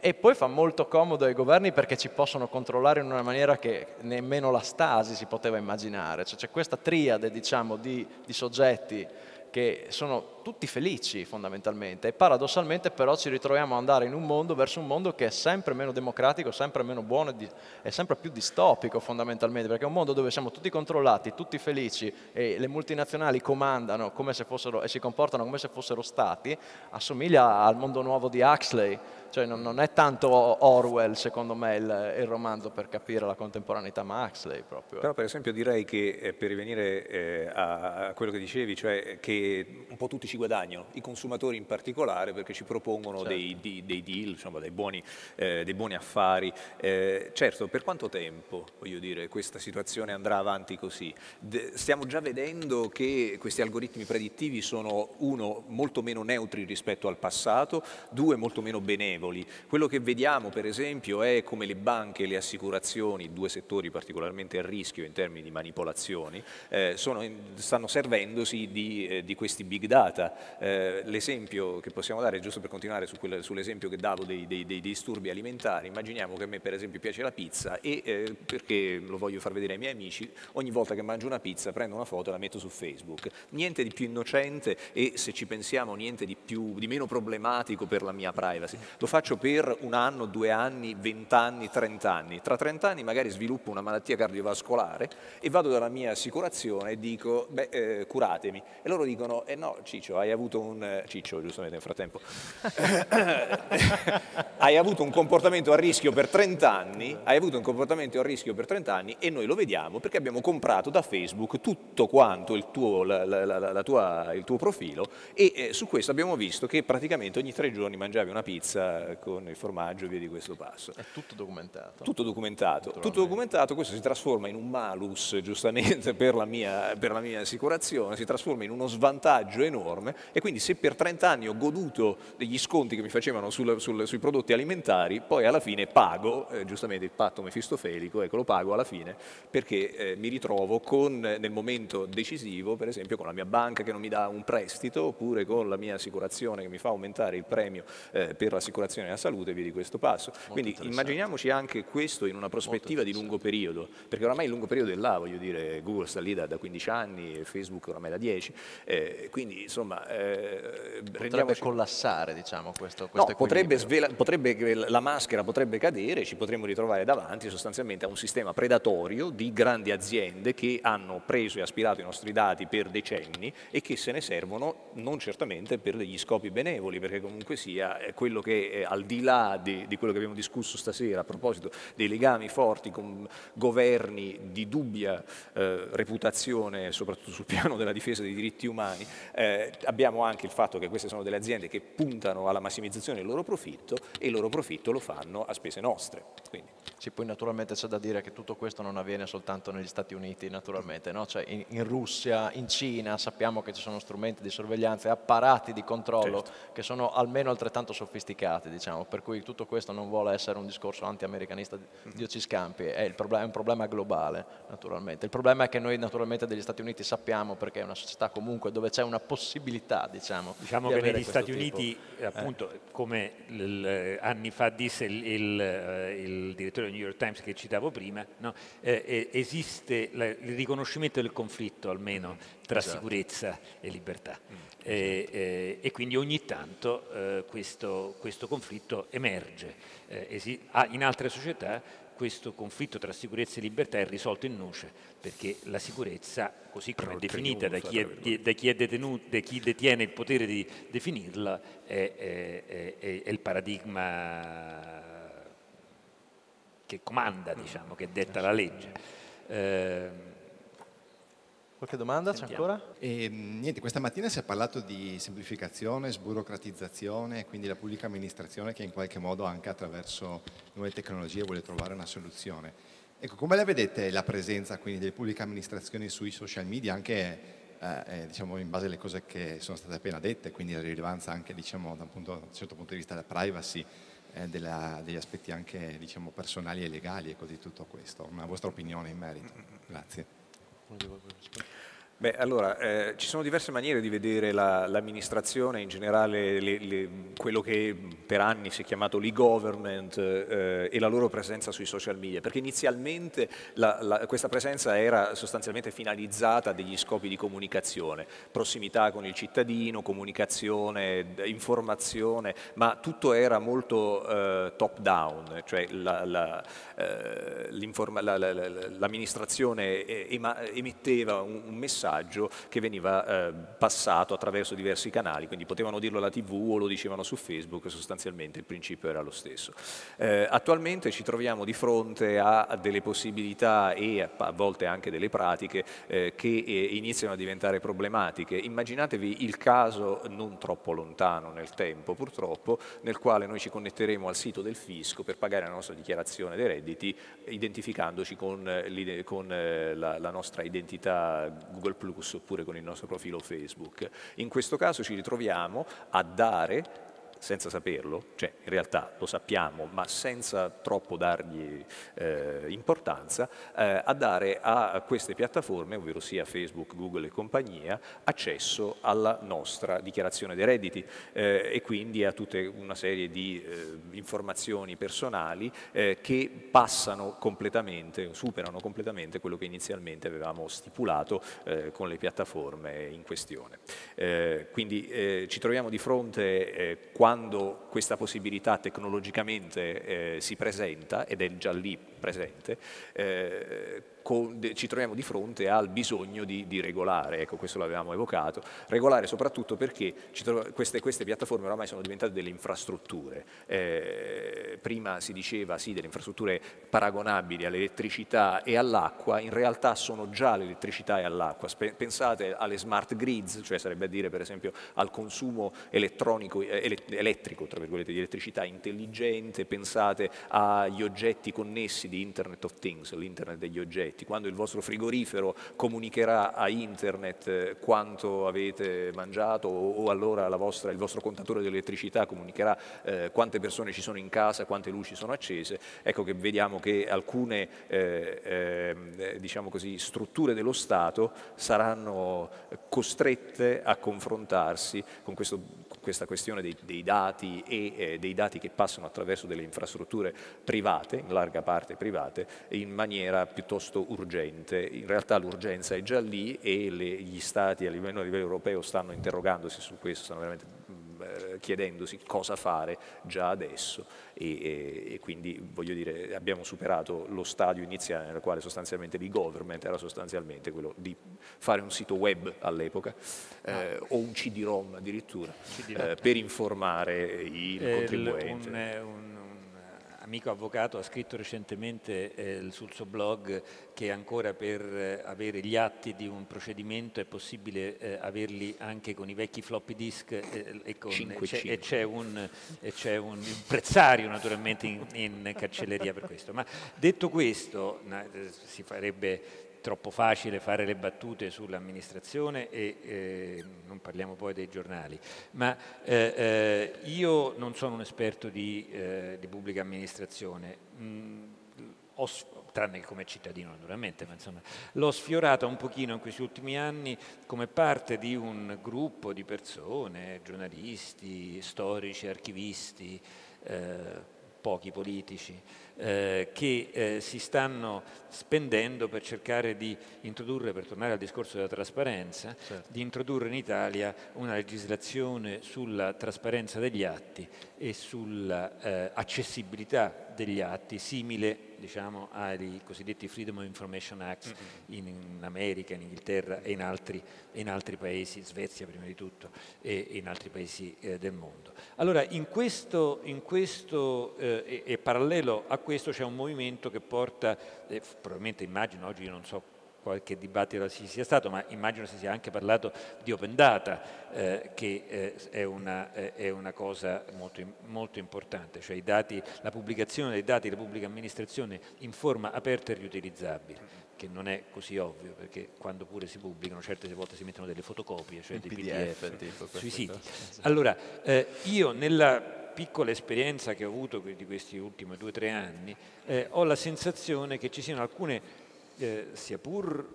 [SPEAKER 2] e poi fa molto comodo ai governi perché ci possono controllare in una maniera che nemmeno la Stasi si poteva immaginare, cioè, c'è questa triade diciamo, di, di soggetti che sono tutti felici fondamentalmente e paradossalmente però ci ritroviamo ad andare in un mondo, verso un mondo che è sempre meno democratico, sempre meno buono e sempre più distopico fondamentalmente, perché è un mondo dove siamo tutti controllati, tutti felici e le multinazionali comandano come se fossero, e si comportano come se fossero stati, assomiglia al mondo nuovo di Huxley, cioè non, non, è tanto Orwell, secondo me, il, il, romanzo per capire la contemporaneità Maxley proprio.
[SPEAKER 3] Però per esempio direi che, eh, per rivenire eh, a quello che dicevi, cioè che un po' tutti ci guadagnano, i consumatori in particolare, perché ci propongono certo. dei, dei, dei, deal, insomma, dei, buoni, eh, dei buoni affari. Eh, certo, per quanto tempo, voglio dire, questa situazione andrà avanti così? De stiamo già vedendo che questi algoritmi predittivi sono, uno, molto meno neutri rispetto al passato, due, molto meno benevoli agevoli. Quello che vediamo per esempio è come le banche e le assicurazioni, due settori particolarmente a rischio in termini di manipolazioni, eh, sono, stanno servendosi di, eh, di, questi big data. Eh, L'esempio che possiamo dare, giusto per continuare su sull'esempio che davo dei, dei, dei, disturbi alimentari, immaginiamo che a me per esempio piace la pizza e eh, perché lo voglio far vedere ai miei amici, ogni volta che mangio una pizza prendo una foto e la metto su Facebook. Niente di più innocente e se ci pensiamo niente di, più, di meno problematico per la mia privacy. Lo faccio per un anno, due anni, vent'anni, trent'anni. Tra trent'anni magari sviluppo una malattia cardiovascolare e vado dalla mia assicurazione e dico, beh, eh, curatemi. E loro dicono, eh no, Ciccio, hai avuto un... Eh, Ciccio, giustamente nel frattempo. hai avuto un comportamento a rischio per trent'anni, hai avuto un comportamento a rischio per trent'anni e noi lo vediamo perché abbiamo comprato da Facebook tutto quanto il tuo, la, la, la, tua, il tuo profilo e eh, su questo abbiamo visto che praticamente ogni tre giorni mangiavi una pizza eh, con il formaggio e via di questo passo. È tutto documentato. Tutto documentato. Tutto documentato, questo si trasforma in un malus, giustamente, per la, mia, per la mia assicurazione, si trasforma in uno svantaggio enorme e quindi se per 30 anni ho goduto degli sconti che mi facevano sul, sul, sui prodotti alimentari, poi alla fine pago, eh, giustamente il patto mefistofelico, ecco lo pago alla fine perché eh, mi ritrovo con, eh, nel momento decisivo, per esempio con la mia banca che non mi dà un prestito oppure con la mia assicurazione che mi fa aumentare il premio eh, per l'assicurazione educazione alla salute e via di questo passo. Molto Quindi immaginiamoci anche questo in una prospettiva di lungo periodo, perché oramai il lungo periodo è là, voglio dire, Google sta lì da, da 15 anni, Facebook oramai da 10, eh, quindi
[SPEAKER 2] insomma... Eh, potrebbe rendiamoci... collassare diciamo questo, questo no, potrebbe,
[SPEAKER 3] svela... potrebbe, la maschera potrebbe cadere, ci potremmo ritrovare davanti sostanzialmente a un sistema predatorio di grandi aziende che hanno preso e aspirato i nostri dati per decenni e che se ne servono non certamente per degli scopi benevoli, perché comunque sia eh, quello che eh, al di là di, di, quello che abbiamo discusso stasera a proposito dei legami forti con governi di dubbia eh, reputazione, soprattutto sul piano della difesa dei diritti umani, eh, abbiamo anche il fatto che queste sono delle aziende che puntano alla massimizzazione del loro profitto e il loro
[SPEAKER 2] profitto lo fanno a spese nostre. Quindi. Sì, poi naturalmente c'è da dire che tutto questo non avviene soltanto negli Stati Uniti, naturalmente, no? cioè in, in, Russia, in Cina sappiamo che ci sono strumenti di sorveglianza e apparati di controllo certo. che sono almeno altrettanto sofisticati stati, diciamo, per cui tutto questo non vuole essere un discorso anti-americanista di mm-hmm. Ociscampi, è, è, un problema globale naturalmente. Il problema è che noi naturalmente degli Stati Uniti sappiamo perché è una società comunque dove c'è una possibilità, diciamo. Diciamo di che negli Stati tipo. Uniti, eh. appunto, eh. come il, anni
[SPEAKER 4] fa disse il, il, eh, il, direttore del New York Times che citavo prima, no? eh, esiste il riconoscimento del conflitto almeno mm-hmm tra esatto. sicurezza e libertà. Mm, esatto. e, e, quindi ogni tanto eh, questo, questo, conflitto emerge. Eh, esi- ah, in altre società questo conflitto tra sicurezza e libertà è risolto in noce, perché la sicurezza, così come è definita da chi, è, da chi, detenuto, da chi detiene il potere di definirla, è, è, è il paradigma che comanda, mm. diciamo, che detta eh, la legge.
[SPEAKER 3] Eh, Qualche domanda Sentiamo. c'è ancora? E, ehm, niente, questa mattina si è parlato di semplificazione, sburocratizzazione, quindi la pubblica amministrazione che in qualche modo anche attraverso nuove tecnologie vuole trovare una soluzione. Ecco, come la vedete la presenza quindi delle pubbliche amministrazioni sui social media, anche eh, eh, diciamo, in base alle cose che sono state appena dette, quindi la rilevanza anche diciamo, da un, punto, da un certo punto di vista della privacy, eh, della, degli aspetti anche diciamo, personali e legali e così tutto questo. Una vostra opinione in merito. Grazie. секунд, я выключу. Beh, allora, eh, ci sono diverse maniere di vedere l'amministrazione, in generale le, le, quello che per anni si è chiamato l'e-government eh, e la loro presenza sui social media, perché inizialmente la, la, questa presenza era sostanzialmente finalizzata a degli scopi di comunicazione, prossimità con il cittadino, comunicazione, informazione, ma tutto era molto eh, top down, cioè l'amministrazione emetteva un, un messaggio messaggio che veniva eh, passato attraverso diversi canali, quindi potevano dirlo alla tv o lo dicevano su Facebook, sostanzialmente il principio era lo stesso. Eh, attualmente ci troviamo di fronte a delle possibilità e a volte anche delle pratiche eh, che eh, iniziano a diventare problematiche. Immaginatevi il caso non troppo lontano nel tempo, purtroppo, nel quale noi ci connetteremo al sito del fisco per pagare la nostra dichiarazione dei redditi identificandoci con, eh, con eh, la, la nostra identità Google oppure con il nostro profilo Facebook. In questo caso ci ritroviamo a dare senza saperlo, cioè in realtà lo sappiamo, ma senza troppo dargli eh, importanza, eh, a dare a queste piattaforme, ovvero sia Facebook, Google e compagnia, accesso alla nostra dichiarazione dei redditi eh, e quindi a tutta una serie di eh, informazioni personali eh, che passano completamente, superano completamente quello che inizialmente avevamo stipulato eh, con le piattaforme in questione. quindi ci troviamo di fronte eh, quando questa possibilità tecnologicamente eh, si presenta, ed è già lì presente, eh, ci troviamo di fronte al bisogno di, di regolare, ecco questo l'avevamo evocato, regolare soprattutto perché queste, queste, piattaforme ormai sono diventate delle infrastrutture, eh, prima si diceva sì delle infrastrutture paragonabili all'elettricità e all'acqua, in realtà sono già l'elettricità e all'acqua, pensate alle smart grids, cioè sarebbe a dire per esempio al consumo elettronico, eh, elettrico tra virgolette, di elettricità intelligente, pensate agli oggetti connessi di Internet of Things, l'internet degli oggetti, effetti, quando il vostro frigorifero comunicherà a internet eh, quanto avete mangiato o, o allora vostra, il vostro contatore di elettricità comunicherà eh, quante persone ci sono in casa, quante luci sono accese, ecco che vediamo che alcune eh, ehm, eh, diciamo così, strutture dello Stato saranno costrette a confrontarsi con questo questa questione dei, dei dati e eh, dei dati che passano attraverso delle infrastrutture private, in larga parte private, in maniera piuttosto urgente. In realtà l'urgenza è già lì e le, gli stati a livello, a livello europeo stanno interrogandosi su questo, stanno veramente eh, chiedendosi cosa fare già adesso e, e, e, quindi voglio dire abbiamo superato lo stadio iniziale nel quale sostanzialmente l'e-government era sostanzialmente quello di fare un sito web all'epoca eh, ah. o un CD-ROM addirittura CD eh, per informare eh, il contribuente.
[SPEAKER 4] Un, un, amico avvocato ha scritto recentemente eh, sul suo blog che ancora per eh, avere gli atti di un procedimento è possibile eh, averli anche con i vecchi floppy disk eh, e, con, 5, c'è, 5. e, c'è, un, e c'è un, un, prezzario naturalmente in, in, cancelleria per questo. Ma detto questo, na, eh, si farebbe troppo facile fare le battute sull'amministrazione e eh, non parliamo poi dei giornali, ma eh, eh io non sono un esperto di, eh, di pubblica amministrazione, mm, ho, tranne come cittadino naturalmente, ma insomma l'ho sfiorata un pochino in questi ultimi anni come parte di un gruppo di persone, giornalisti, storici, archivisti, eh, pochi politici, eh, che eh, si stanno spendendo per cercare di introdurre, per tornare al discorso della trasparenza, certo. di introdurre in Italia una legislazione sulla trasparenza degli atti e sulla eh, accessibilità degli atti, simile diciamo, ai cosiddetti Freedom of Information Acts in America, in Inghilterra e in altri, in altri paesi, Svezia prima di tutto, e in altri paesi eh, del mondo. Allora, in questo, in questo eh, e, e, parallelo a questo c'è un movimento che porta, eh, probabilmente immagino, oggi io non so qualche dibattito ci sia stato, ma immagino si sia anche parlato di open data, eh, che eh, è, una, eh, è, una, cosa molto, molto importante, cioè dati, la pubblicazione dei dati della pubblica amministrazione in forma aperta e riutilizzabile che non è così ovvio perché quando pure si pubblicano certe volte si mettono delle fotocopie cioè dei PDF, PDF tipo, sui siti esatto. allora eh, io nella piccola esperienza che ho avuto di questi ultimi due o tre anni, eh, ho la sensazione che ci siano alcune eh, sia pur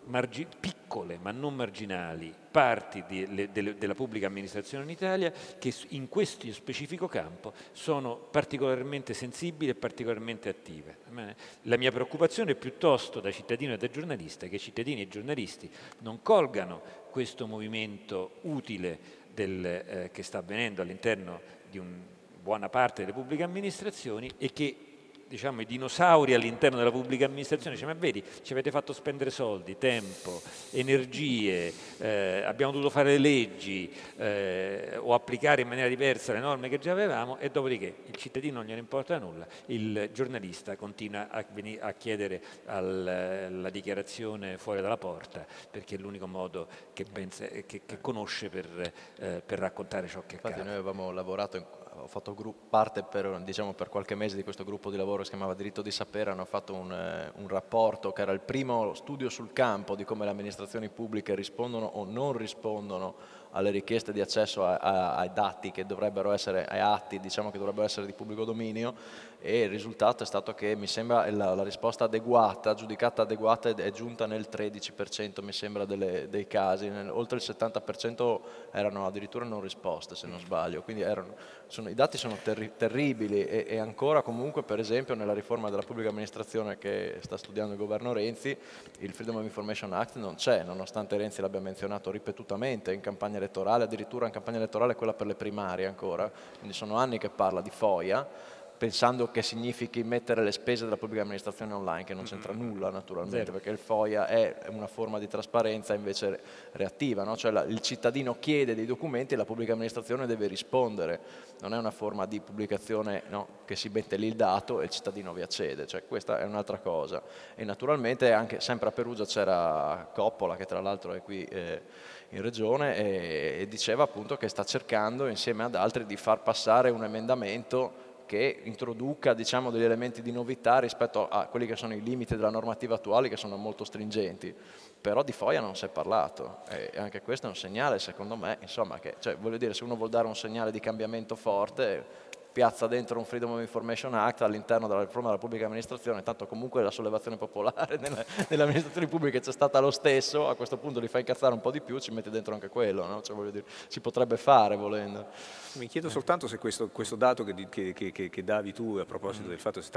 [SPEAKER 4] piccole ma non marginali parti di, le, de, della pubblica amministrazione in Italia che in questo specifico campo sono particolarmente sensibili e particolarmente attive. Eh, la mia preoccupazione è piuttosto da cittadino e da giornalista che cittadini e giornalisti non colgano questo movimento utile del, eh, che sta avvenendo all'interno di un, buona parte delle pubbliche amministrazioni e che diciamo, i dinosauri all'interno della pubblica amministrazione, dice ma vedi ci avete fatto spendere soldi, tempo, energie, eh, abbiamo dovuto fare le leggi eh, o applicare in maniera diversa le norme che già avevamo e dopodiché il cittadino non gliene importa nulla, il giornalista continua a, venire, a chiedere al, la dichiarazione fuori dalla porta perché è l'unico modo che, pensa, che, che conosce per, eh,
[SPEAKER 2] per, raccontare ciò che Infatti accade. Noi avevamo lavorato in ho fatto parte per, diciamo, per, qualche mese di questo gruppo di lavoro che si chiamava Diritto di Sapere, hanno fatto un, eh, un rapporto che era il primo studio sul campo di come le amministrazioni pubbliche rispondono o non rispondono alle richieste di accesso a, a, ai dati che dovrebbero essere, ai atti diciamo, che dovrebbero essere di pubblico dominio e il risultato è stato che mi sembra la, la risposta adeguata, giudicata adeguata è, giunta nel 13% mi sembra delle, dei casi, nel, oltre il 70% erano addirittura non risposte se non mm. sbaglio, quindi erano sono, i dati sono terri, terribili e, e, ancora comunque per esempio nella riforma della pubblica amministrazione che sta studiando il governo Renzi il Freedom of Information Act non c'è, nonostante Renzi l'abbia menzionato ripetutamente in campagna elettorale, addirittura in campagna elettorale quella per le primarie ancora, quindi sono anni che parla di FOIA pensando che significhi mettere le spese della pubblica amministrazione online, che non mm-hmm. c'entra nulla naturalmente, Zero. perché il FOIA è una forma di trasparenza invece reattiva, no? cioè la, il cittadino chiede dei documenti e la pubblica amministrazione deve rispondere, non è una forma di pubblicazione no? che si mette lì il dato e il cittadino vi accede, cioè questa è un'altra cosa. E naturalmente anche sempre a Perugia c'era Coppola, che tra l'altro è qui eh, in regione, e diceva appunto che sta cercando insieme ad altri di far passare un emendamento che introduca diciamo, degli elementi di novità rispetto a quelli che sono i limiti della normativa attuale che sono molto stringenti. Però di FOIA non si è parlato e anche questo è un segnale secondo me, insomma, che, cioè, voglio dire, se uno vuol dare un segnale di cambiamento forte piazza dentro un Freedom of Information Act all'interno della riforma della pubblica amministrazione, tanto comunque la sollevazione popolare nelle, nelle amministrazioni pubbliche c'è stata lo stesso, a questo punto li fa incazzare un po' di più, ci mette dentro anche quello, no? cioè, dire, si potrebbe fare volendo. Mi chiedo soltanto se questo, questo dato che, che, che, che, davi tu a proposito
[SPEAKER 3] mm. del fatto che il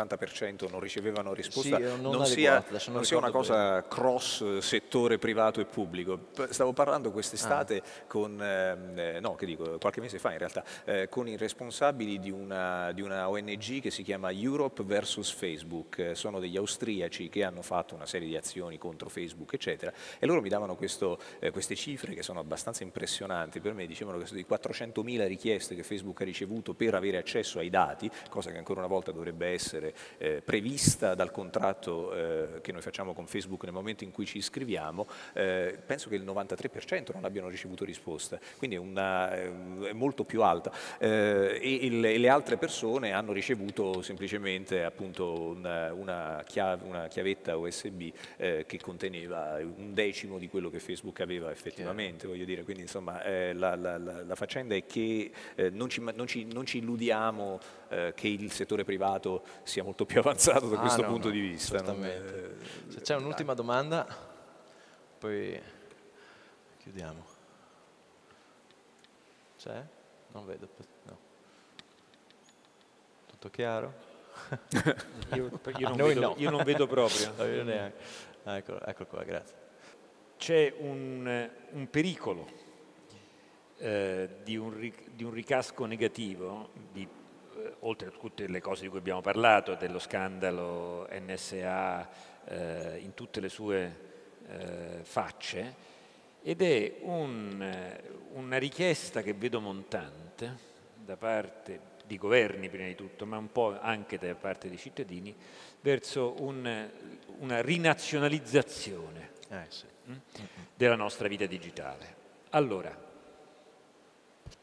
[SPEAKER 3] 70% non ricevevano risposta sì, non, non, sia, non sia, una cosa bene. cross eh, settore privato e pubblico. Stavo parlando quest'estate ah. con, ehm, eh, no, che dico, qualche mese fa in realtà, eh, con i responsabili di una, di una, ONG che si chiama Europe vs Facebook. Eh, sono degli austriaci che hanno fatto una serie di azioni contro Facebook, eccetera, e loro mi davano questo, eh, queste cifre che sono abbastanza impressionanti per me, dicevano che sono di 400.000 richieste richieste che Facebook ha ricevuto per avere accesso ai dati, cosa che ancora una volta dovrebbe essere eh, prevista dal contratto eh, che noi facciamo con Facebook nel momento in cui ci iscriviamo, eh, penso che il 93% non abbiano ricevuto risposta, quindi una, eh, è molto più alta eh, e, il, e, le altre persone hanno ricevuto semplicemente una, una, chiave, una, chiavetta USB eh, che conteneva un decimo di quello che Facebook aveva effettivamente, voglio dire, quindi insomma la, la, la, la, faccenda è che eh, non, ci, non, ci, non, ci, illudiamo eh, che il settore privato
[SPEAKER 2] sia molto più avanzato da ah, questo no, punto no, di vista. Certamente. Eh, Se cioè, c'è un'ultima domanda, poi chiudiamo. C'è? Non vedo. No. Tutto chiaro? io, io, non vedo, no. io, non vedo, proprio. io ah, eccolo, eccolo, qua, grazie.
[SPEAKER 4] C'è un, eh, un pericolo eh, di, un di, un ricasco negativo, di, eh, oltre a tutte le cose di cui abbiamo parlato, dello scandalo NSA eh, in tutte le sue eh, facce, ed è un, una richiesta che vedo montante da parte di governi prima di tutto, ma un po' anche da parte dei cittadini, verso un, una rinazionalizzazione eh, sì. della nostra vita digitale. Allora,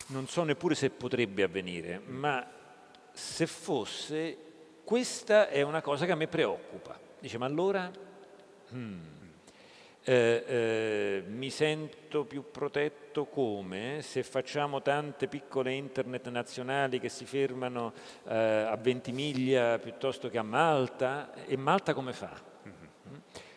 [SPEAKER 4] non so neppure se potrebbe avvenire, ma se fosse, questa è una cosa che a me preoccupa. Dice, ma allora hmm, eh, eh, mi sento più protetto come se facciamo tante piccole internet nazionali che si fermano eh, a Ventimiglia piuttosto che a Malta, e Malta come fa? Hmm.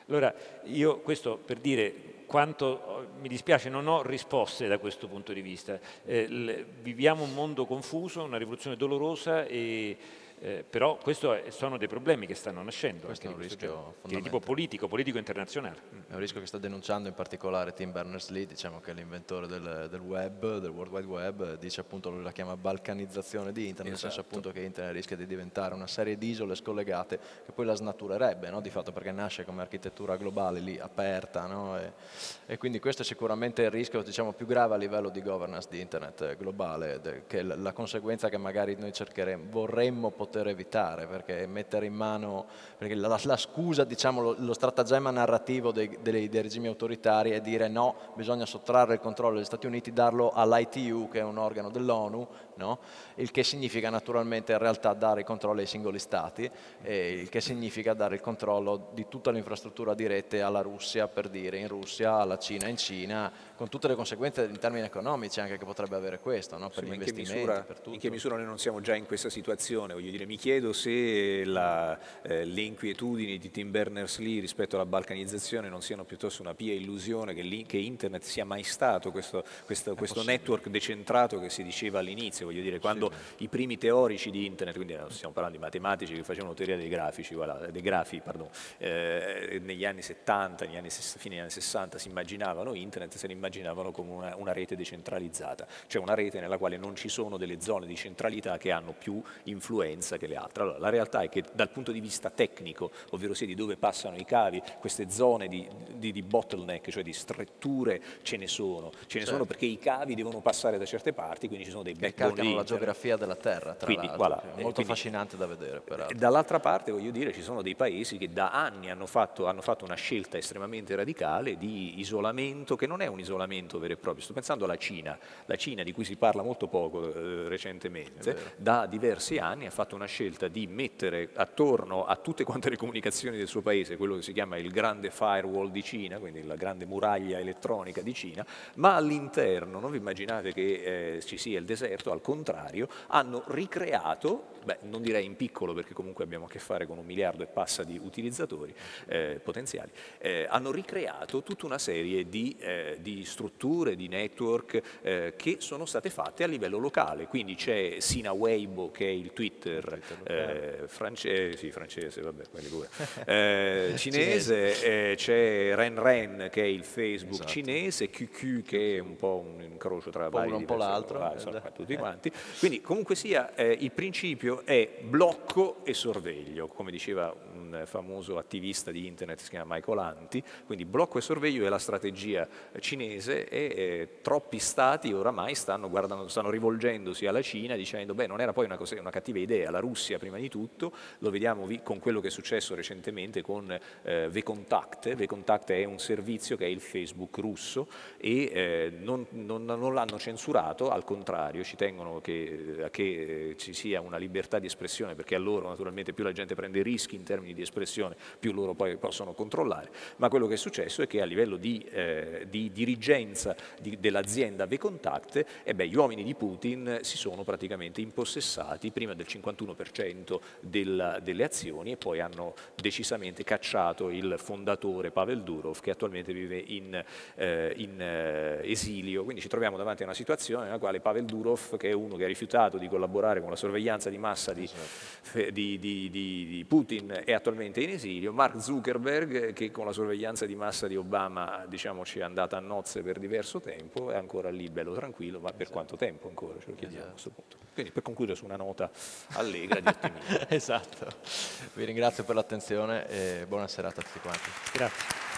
[SPEAKER 4] Allora, io questo per dire, quanto mi dispiace non ho risposte da questo punto di vista. Eh, viviamo un mondo confuso, una rivoluzione dolorosa e eh, però questi
[SPEAKER 2] sono dei problemi che stanno nascendo, questo è un eh, rischio che, di tipo politico, politico internazionale. Mm. È un rischio che sta denunciando in particolare Tim Berners-Lee, diciamo che è l'inventore del, del, web, del World Wide Web, eh, dice appunto, lui la chiama balcanizzazione di Internet, esatto. nel senso esatto. appunto che Internet rischia di diventare una serie di isole scollegate che poi la snaturerebbe, no? di fatto perché nasce come architettura globale lì, aperta, no? e, e, quindi questo è sicuramente il rischio diciamo, più grave a livello di governance di Internet globale, che è la conseguenza che magari noi cercheremo, vorremmo poter poter evitare, perché mettere in mano, la, la, scusa, diciamo, lo, lo stratagemma narrativo dei, dei, dei, regimi autoritari è dire no, bisogna sottrarre il controllo degli Stati Uniti, darlo all'ITU, che è un organo dell'ONU, no? il che significa naturalmente in realtà dare il controllo ai singoli stati, il che significa dare il controllo di tutta l'infrastruttura di rete alla Russia, per dire in Russia, alla Cina in Cina, con tutte le conseguenze in termini economici anche che potrebbe avere questo, no? per sì, gli investimenti, misura, per tutto. In che misura
[SPEAKER 3] noi non siamo già in questa situazione? Voglio dire, mi chiedo se la, eh, le inquietudini di Tim Berners-Lee rispetto alla balcanizzazione non siano piuttosto una pia illusione che, che internet sia mai stato questo, questo, questo network decentrato che si diceva all'inizio, voglio dire, quando sì. i primi teorici di internet, quindi eh, stiamo parlando di matematici che facevano teoria dei grafici, voilà, dei grafi, pardon, eh, negli anni 70, negli anni, fine degli anni 60 si immaginavano internet, se ne immaginavano come una, una rete decentralizzata, cioè una rete nella quale non ci sono delle zone di centralità che hanno più influenza che le altre. Allora, la realtà è che dal punto di vista tecnico, ovvero sia di dove passano i cavi, queste zone di, di, di bottleneck, cioè di stretture, ce ne sono. Ce ne certo. sono perché i cavi devono passare da certe parti, quindi ci sono dei backbone studiano la cioè, geografia
[SPEAKER 2] della Terra, tra quindi, voilà, molto quindi, affascinante da vedere. Peraltro.
[SPEAKER 3] Dall'altra parte, voglio dire, ci sono dei paesi che da anni hanno fatto, hanno fatto una scelta estremamente radicale di isolamento, che non è un isolamento vero e proprio. Sto pensando alla Cina, la Cina di cui si parla molto poco eh, recentemente, da diversi anni ha fatto una scelta di mettere attorno a tutte quante le comunicazioni del suo paese quello che si chiama il grande firewall di Cina, quindi la grande muraglia elettronica di Cina, ma all'interno, non vi immaginate che eh, ci sia il deserto, al contrario, hanno ricreato, beh, non direi in piccolo perché comunque abbiamo a che fare con un miliardo e passa di utilizzatori eh, potenziali, eh, hanno ricreato tutta una serie di, eh, di strutture, di network eh, che sono state fatte a livello locale. Quindi c'è Sina Weibo che è il Twitter, Twitter eh, france eh, sì, francese, vabbè, quelli pure, cinese, c'è RenRen che è il Facebook esatto. cinese, QQ che è un po' un incrocio tra un vari un po' l'altro, ah, esatto, tutti quanti. avanti. Quindi comunque sia eh, il principio è blocco e sorveglio, come diceva un famoso attivista di internet, si chiama Michael Anti, quindi blocco e sorveglio è la strategia cinese e eh, troppi stati oramai stanno, guardando, stanno rivolgendosi alla Cina dicendo beh non era poi una, cosa, una cattiva idea, la Russia prima di tutto, lo vediamo vi, con quello che è successo recentemente con eh, VeContact, VeContact è un servizio che è il Facebook russo e eh, non, non, non l'hanno censurato, al contrario ci tengono ritengono che, eh, che eh, ci sia una libertà di espressione, perché a loro naturalmente più la gente prende rischi in termini di espressione, più loro poi possono controllare, ma quello che è successo è che a livello di, eh, di dirigenza di, dell'azienda Vecontact, eh gli uomini di Putin si sono praticamente impossessati prima del 51% della, delle azioni e poi hanno decisamente cacciato il fondatore Pavel Durov che attualmente vive in, eh, in eh, esilio. Quindi ci troviamo davanti a una situazione nella quale Pavel Durov, che è uno che ha rifiutato di collaborare con la sorveglianza di massa di, esatto. di, di, di Putin, è attualmente in esilio, Mark Zuckerberg che con la sorveglianza di massa di Obama diciamo, ci è andata a nozze per diverso tempo, è ancora lì bello tranquillo, ma esatto. per quanto tempo ancora ce lo chiediamo esatto. a questo punto. Quindi per concludere su una nota allegra di ottimismo. esatto,
[SPEAKER 2] vi ringrazio per l'attenzione e buona serata a tutti quanti.
[SPEAKER 3] Grazie.